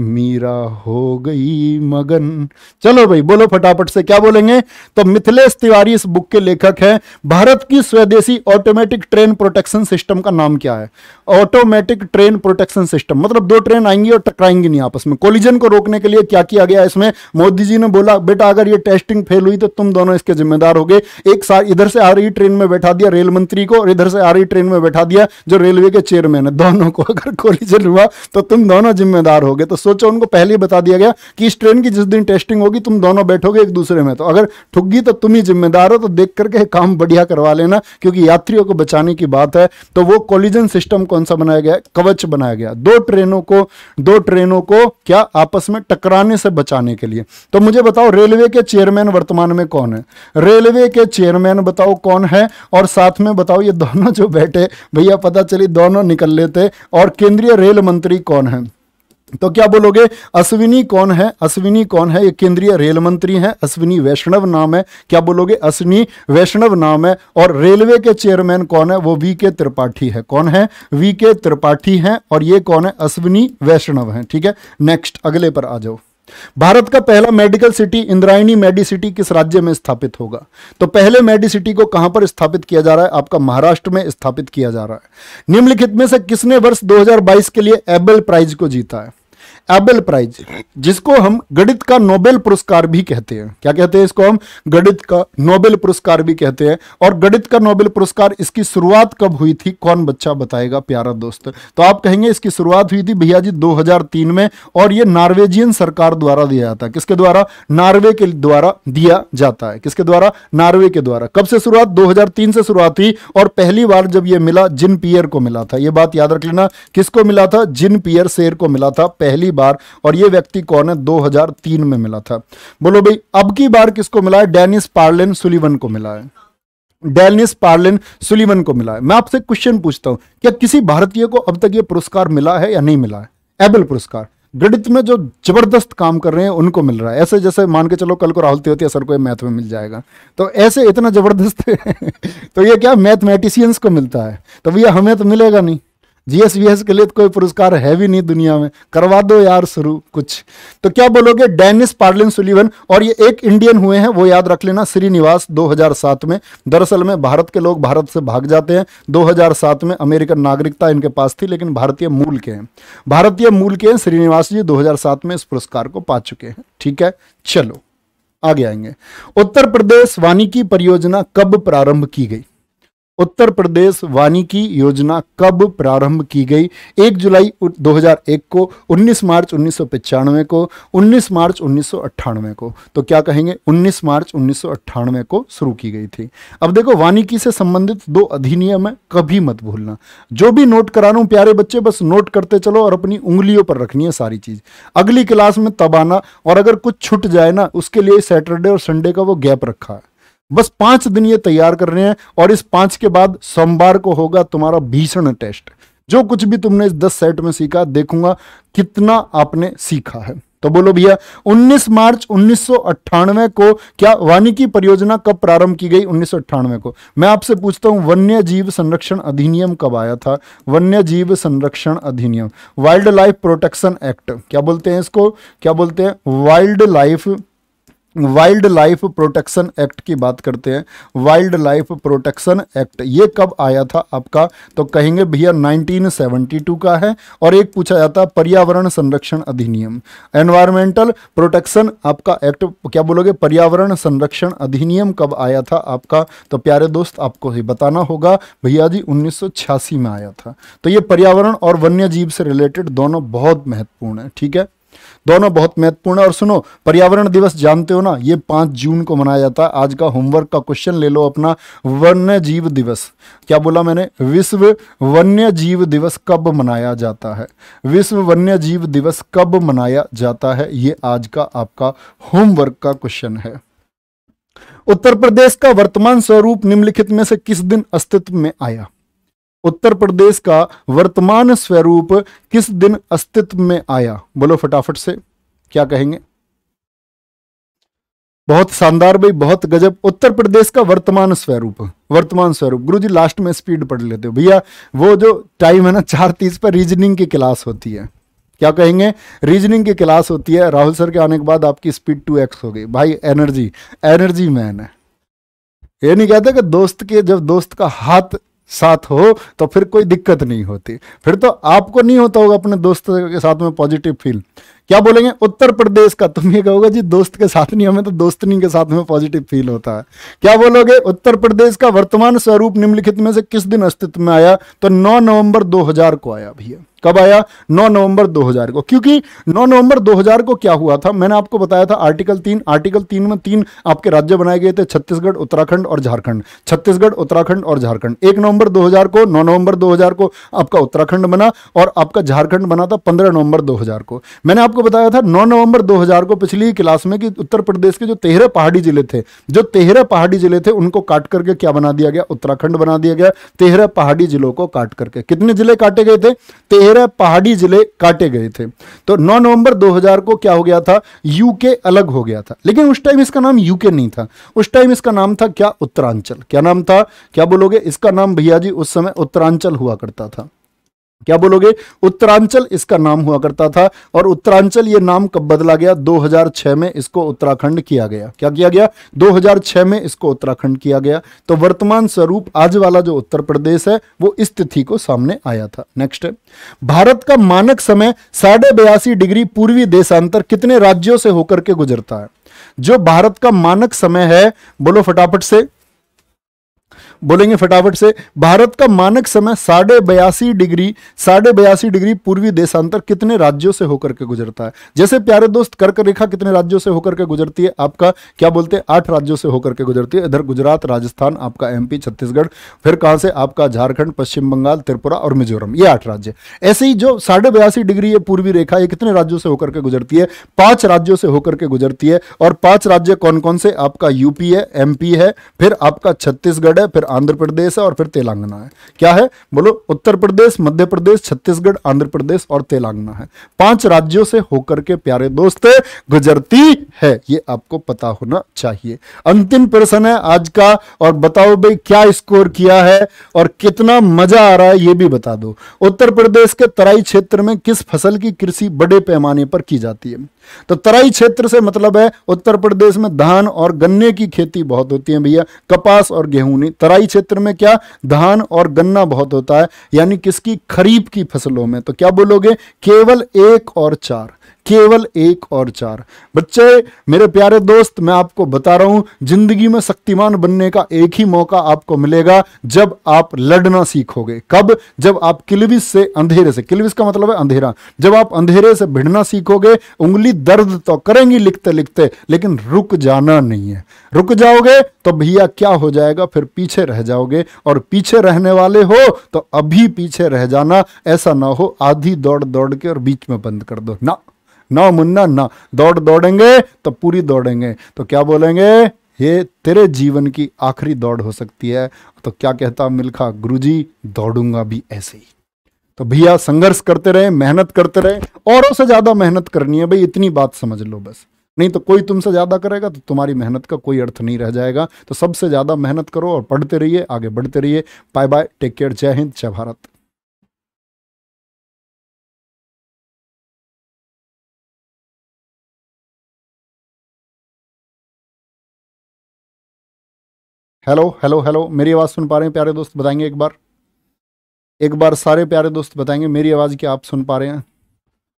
मीरा हो गई मगन चलो भाई बोलो फटाफट से क्या बोलेंगे तो मिथिलेश तिवारी इस बुक के लेखक हैं भारत की स्वदेशी ऑटोमेटिक ट्रेन प्रोटेक्शन सिस्टम का नाम क्या है ऑटोमेटिक ट्रेन प्रोटेक्शन सिस्टम मतलब दो ट्रेन आएंगी और टकराएंगी नहीं आपस में कोलिजन को रोकने के लिए क्या किया गया इसमें मोदी जी ने बोला बेटा अगर ये टेस्टिंग फेल हुई तो तुम दोनों इसके जिम्मेदार हो गए एक साथ इधर से आ रही ट्रेन में बैठा दिया रेल मंत्री को और इधर से आ रही ट्रेन में बैठा दिया जो रेलवे के चेयरमैन है दोनों को अगर कोलिजन हुआ तो तुम दोनों जिम्मेदार हो गए तो सोचो उनको पहले ही बता दिया गया कि इस ट्रेन की जिस दिन टेस्टिंग होगी तुम दोनों बैठोगे एक दूसरे में तो अगर ठुकगी तो तुम ही जिम्मेदार हो तो देख करके काम बढ़िया करवा लेना क्योंकि यात्रियों को बचाने की बात है तो वो कोलिजन सिस्टम को कौन सा बनाया गया कवच बनाया गया दो ट्रेनों को दो ट्रेनों को क्या आपस में टकराने से बचाने के लिए तो मुझे बताओ रेलवे के चेयरमैन वर्तमान में कौन है रेलवे के चेयरमैन बताओ कौन है और साथ में बताओ ये दोनों जो बैठे भैया पता चली दोनों निकल लेते और केंद्रीय रेल मंत्री कौन है तो क्या बोलोगे अश्विनी कौन है अश्विनी कौन है ये केंद्रीय रेल मंत्री हैं अश्विनी वैष्णव नाम है क्या बोलोगे अश्विनी वैष्णव नाम है और रेलवे के चेयरमैन कौन है वो वी के त्रिपाठी है कौन है वी के त्रिपाठी हैं और ये कौन है अश्विनी वैष्णव हैं ठीक है नेक्स्ट अगले पर आ जाओ भारत का पहला मेडिकल सिटी इंद्रायणी मेडिसिटी किस राज्य में स्थापित होगा तो पहले मेडिसिटी को कहां पर स्थापित किया जा रहा है आपका महाराष्ट्र में स्थापित किया जा रहा है निम्नलिखित में से किसने वर्ष 2022 के लिए एबल प्राइज को जीता है एबल प्राइज जिसको हम गणित का नोबेल पुरस्कार भी कहते हैं क्या कहते हैं इसको हम गणित का नोबेल पुरस्कार भी कहते हैं और गणित का नोबेल पुरस्कार इसकी शुरुआत कब हुई थी कौन बच्चा बताएगा प्यारा दोस्त तो आप कहेंगे इसकी शुरुआत हुई थी भैया जी 2003 में और ये नॉर्वेजियन सरकार द्वारा दिया जाता है किसके द्वारा नॉर्वे के द्वारा दिया जाता है किसके द्वारा नॉर्वे के द्वारा कब से शुरुआत दो से शुरुआत हुई और पहली बार जब यह मिला जिन पियर को मिला था यह बात याद रख लेना किसको मिला था जिन पियर शेर को मिला था पहली पहली बार और ये व्यक्ति कौन है 2003 में मिला था बोलो भाई अब की बार किसको मिला है डेनिस पार्लिन सुलिवन को मिला है डेनिस पार्लिन सुलिवन को मिला है मैं आपसे क्वेश्चन पूछता हूं क्या किसी भारतीय को अब तक यह पुरस्कार मिला है या नहीं मिला है एबल पुरस्कार गणित में जो जबरदस्त काम कर रहे हैं उनको मिल रहा है ऐसे जैसे मान के चलो कल को राहुल तेवतिया सर को ये मैथ में मिल जाएगा तो ऐसे इतना जबरदस्त तो ये क्या मैथमेटिशियंस को मिलता है तो भैया हमें तो मिलेगा नहीं जीएसवीएस के लिए तो कोई पुरस्कार है भी नहीं दुनिया में करवा दो यार शुरू कुछ तो क्या बोलोगे डेनिस पार्लिन सुलिवन और ये एक इंडियन हुए हैं वो याद रख लेना श्रीनिवास 2007 में दरअसल में भारत के लोग भारत से भाग जाते हैं 2007 में अमेरिकन नागरिकता इनके पास थी लेकिन भारतीय मूल के हैं भारतीय मूल के हैं श्रीनिवास जी दो में इस पुरस्कार को पा चुके हैं ठीक है चलो आगे आएंगे उत्तर प्रदेश वानिकी परियोजना कब प्रारंभ की गई उत्तर प्रदेश वानिकी योजना कब प्रारंभ की गई 1 जुलाई 2001 को 19 मार्च उन्नीस को 19 मार्च उन्नीस को तो क्या कहेंगे 19 मार्च उन्नीस को शुरू की गई थी अब देखो वानिकी से संबंधित दो अधिनियम है कभी मत भूलना जो भी नोट करा रहा हूँ प्यारे बच्चे बस नोट करते चलो और अपनी उंगलियों पर रखनी है सारी चीज़ अगली क्लास में तब आना और अगर कुछ छुट जाए ना उसके लिए सैटरडे और संडे का वो गैप रखा है बस पांच दिन ये तैयार कर रहे हैं और इस पांच के बाद सोमवार को होगा तुम्हारा भीषण टेस्ट जो कुछ भी तुमने इस दस सेट में सीखा देखूंगा कितना आपने सीखा है तो बोलो भैया 19 मार्च उन्नीस को क्या वानिकी परियोजना कब प्रारंभ की गई उन्नीस को मैं आपसे पूछता हूं वन्य जीव संरक्षण अधिनियम कब आया था वन्य जीव संरक्षण अधिनियम वाइल्ड लाइफ प्रोटेक्शन एक्ट क्या बोलते हैं इसको क्या बोलते हैं wild life wild life protection act की बात करते हैं वाइल्ड लाइफ प्रोटेक्शन एक्ट ये कब आया था आपका तो कहेंगे भैया 1972 का है और एक पूछा जाता है पर्यावरण संरक्षण अधिनियम एनवायरमेंटल प्रोटेक्शन आपका एक्ट क्या बोलोगे पर्यावरण संरक्षण अधिनियम कब आया था आपका तो प्यारे दोस्त आपको ही बताना होगा भैया जी उन्नीस में आया था तो ये पर्यावरण और वन्य जीव से रिलेटेड दोनों बहुत महत्वपूर्ण है ठीक है दोनों बहुत महत्वपूर्ण और सुनो पर्यावरण दिवस जानते हो ना ये पांच जून को मनाया जाता है आज का होमवर्क का क्वेश्चन ले लो अपना वन्य जीव दिवस क्या बोला मैंने विश्व वन्य जीव दिवस कब मनाया जाता है विश्व वन्य जीव दिवस कब मनाया जाता है ये आज का आपका होमवर्क का क्वेश्चन है उत्तर प्रदेश का वर्तमान स्वरूप निम्नलिखित में से किस दिन अस्तित्व में आया उत्तर प्रदेश का वर्तमान स्वरूप किस दिन अस्तित्व में आया बोलो फटाफट से क्या कहेंगे बहुत शानदार भाई बहुत गजब उत्तर प्रदेश का वर्तमान स्वरूप वर्तमान स्वरूप गुरु जी लास्ट में स्पीड पढ़ लेते हो भैया वो जो टाइम है ना चार तीस पर रीजनिंग की क्लास होती है क्या कहेंगे रीजनिंग की क्लास होती है राहुल सर के आने के बाद आपकी स्पीड टू एक्स हो गई भाई एनर्जी एनर्जी मैन है ये नहीं कहता कि दोस्त के जब दोस्त का हाथ साथ हो तो फिर कोई दिक्कत नहीं होती फिर तो आपको नहीं होता होगा अपने दोस्त के साथ में पॉजिटिव फील क्या बोलेंगे उत्तर प्रदेश का तुम ये कहोगे जी दोस्त के साथ नहीं हमें तो दोस्तनी के साथ में पॉजिटिव फील होता है क्या बोलोगे उत्तर प्रदेश का वर्तमान स्वरूप निम्नलिखित में से किस दिन अस्तित्व में आया तो 9 नवंबर 2000 को आया भैया कब आया 9 नवंबर 2000 को क्योंकि 9 नवंबर 2000 को क्या हुआ था मैंने आपको बताया था आर्टिकल तीन आर्टिकल तीन में तीन आपके राज्य बनाए गए थे छत्तीसगढ़ उत्तराखंड और झारखंड छत्तीसगढ़ उत्तराखंड और झारखंड एक नवंबर 2000 को 9 नवंबर 2000 को आपका उत्तराखंड बना और आपका झारखंड बना था पंद्रह नवंबर दो को मैंने आप आपको बताया था 9 नवंबर 2000 को पिछली क्लास में कि उत्तर प्रदेश के जो तेरह पहाड़ी जिले थे जो तेरह पहाड़ी जिले थे उनको काट करके क्या बना दिया गया उत्तराखंड बना दिया गया तेरह पहाड़ी जिलों को काट करके कितने जिले काटे गए थे तेरह पहाड़ी जिले काटे गए थे तो नौ नवंबर दो को क्या हो गया था यूके अलग हो गया था लेकिन उस टाइम इसका नाम यूके नहीं था उस टाइम इसका नाम था क्या उत्तरांचल क्या नाम था क्या बोलोगे इसका नाम भैया जी उस समय उत्तरांचल हुआ करता था क्या बोलोगे उत्तरांचल इसका नाम हुआ करता था और उत्तरांचल ये नाम कब बदला गया 2006 में इसको उत्तराखंड किया गया क्या किया गया 2006 में इसको उत्तराखंड किया गया तो वर्तमान स्वरूप आज वाला जो उत्तर प्रदेश है वो इस तिथि को सामने आया था नेक्स्ट है भारत का मानक समय साढ़े बयासी डिग्री पूर्वी देशांतर कितने राज्यों से होकर के गुजरता है जो भारत का मानक समय है बोलो फटाफट से बोलेंगे फटाफट से भारत का मानक समय साढ़े बयासी डिग्री साढ़े बयासी डिग्री पूर्वी देशांतर कितने राज्यों से होकर के गुजरता है जैसे प्यारे दोस्त कर्क रेखा कितने राज्यों से होकर के गुजरती है आपका क्या बोलते हैं आठ राज्यों से होकर के गुजरती है इधर गुजरात राजस्थान आपका एमपी छत्तीसगढ़ फिर कहाँ से आपका झारखंड पश्चिम बंगाल त्रिपुरा और मिजोरम ये आठ राज्य ऐसे ही जो साढ़े बयासी डिग्री ये पूर्वी रेखा ये कितने राज्यों से होकर के गुजरती है पांच राज्यों से होकर के गुजरती है और पांच राज्य कौन कौन से आपका यूपी है एमपी है फिर आपका छत्तीसगढ़ है फिर फिर आंध्र प्रदेश है और फिर तेलंगाना है क्या है बोलो उत्तर प्रदेश मध्य प्रदेश छत्तीसगढ़ आंध्र प्रदेश और तेलंगाना है पांच राज्यों से होकर के प्यारे दोस्त गुजरती है ये आपको पता होना चाहिए अंतिम प्रश्न है आज का और बताओ भाई क्या स्कोर किया है और कितना मजा आ रहा है ये भी बता दो उत्तर प्रदेश के तराई क्षेत्र में किस फसल की कृषि बड़े पैमाने पर की जाती है तो तराई क्षेत्र से मतलब है उत्तर प्रदेश में धान और गन्ने की खेती बहुत होती है भैया कपास और गेहूं नहीं तराई क्षेत्र में क्या धान और गन्ना बहुत होता है यानी किसकी खरीफ की फसलों में तो क्या बोलोगे केवल एक और चार केवल एक और चार बच्चे मेरे प्यारे दोस्त मैं आपको बता रहा हूं जिंदगी में शक्तिमान बनने का एक ही मौका आपको मिलेगा जब आप लड़ना सीखोगे कब जब आप किलविस से अंधेरे से किलविस का मतलब है अंधेरा जब आप अंधेरे से भिड़ना सीखोगे उंगली दर्द तो करेंगी लिखते लिखते लेकिन रुक जाना नहीं है रुक जाओगे तो भैया क्या हो जाएगा फिर पीछे रह जाओगे और पीछे रहने वाले हो तो अभी पीछे रह जाना ऐसा ना हो आधी दौड़ दौड़ के और बीच में बंद कर दो ना ना मुन्ना ना दौड़ दौड़ेंगे तो पूरी दौड़ेंगे तो क्या बोलेंगे ये तेरे जीवन की आखिरी दौड़ हो सकती है तो क्या कहता मिल्खा जी दौड़ूंगा भी ऐसे ही तो भैया संघर्ष करते रहे मेहनत करते रहे औरों से ज़्यादा मेहनत करनी है भाई इतनी बात समझ लो बस नहीं तो कोई तुमसे ज़्यादा करेगा तो तुम्हारी मेहनत का कोई अर्थ नहीं रह जाएगा तो सबसे ज़्यादा मेहनत करो और पढ़ते रहिए आगे बढ़ते रहिए बाय बाय टेक केयर जय हिंद जय भारत हेलो हेलो हेलो मेरी आवाज़ सुन पा रहे हैं प्यारे दोस्त बताएंगे एक बार एक बार सारे प्यारे दोस्त बताएंगे मेरी आवाज़ क्या आप सुन पा रहे हैं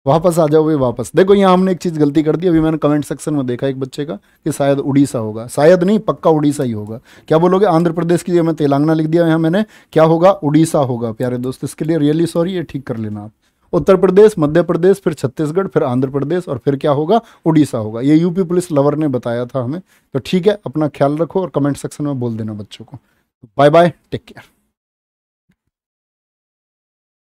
वापस आ जाओ भाई वापस देखो यहाँ हमने एक चीज़ गलती कर दी अभी मैंने कमेंट सेक्शन में देखा एक बच्चे का कि शायद उड़ीसा होगा शायद नहीं पक्का उड़ीसा ही होगा क्या बोलोगे आंध्र प्रदेश की जगह मैं तेलंगाना लिख दिया यहाँ मैंने क्या होगा उड़ीसा होगा प्यारे दोस्त इसके लिए रियली सॉरी ये ठीक कर लेना आप उत्तर प्रदेश मध्य प्रदेश फिर छत्तीसगढ़ फिर आंध्र प्रदेश और फिर क्या होगा उड़ीसा होगा ये यूपी पुलिस लवर ने बताया था हमें तो ठीक है अपना ख्याल रखो और कमेंट सेक्शन में बोल देना बच्चों को बाय बाय टेक केयर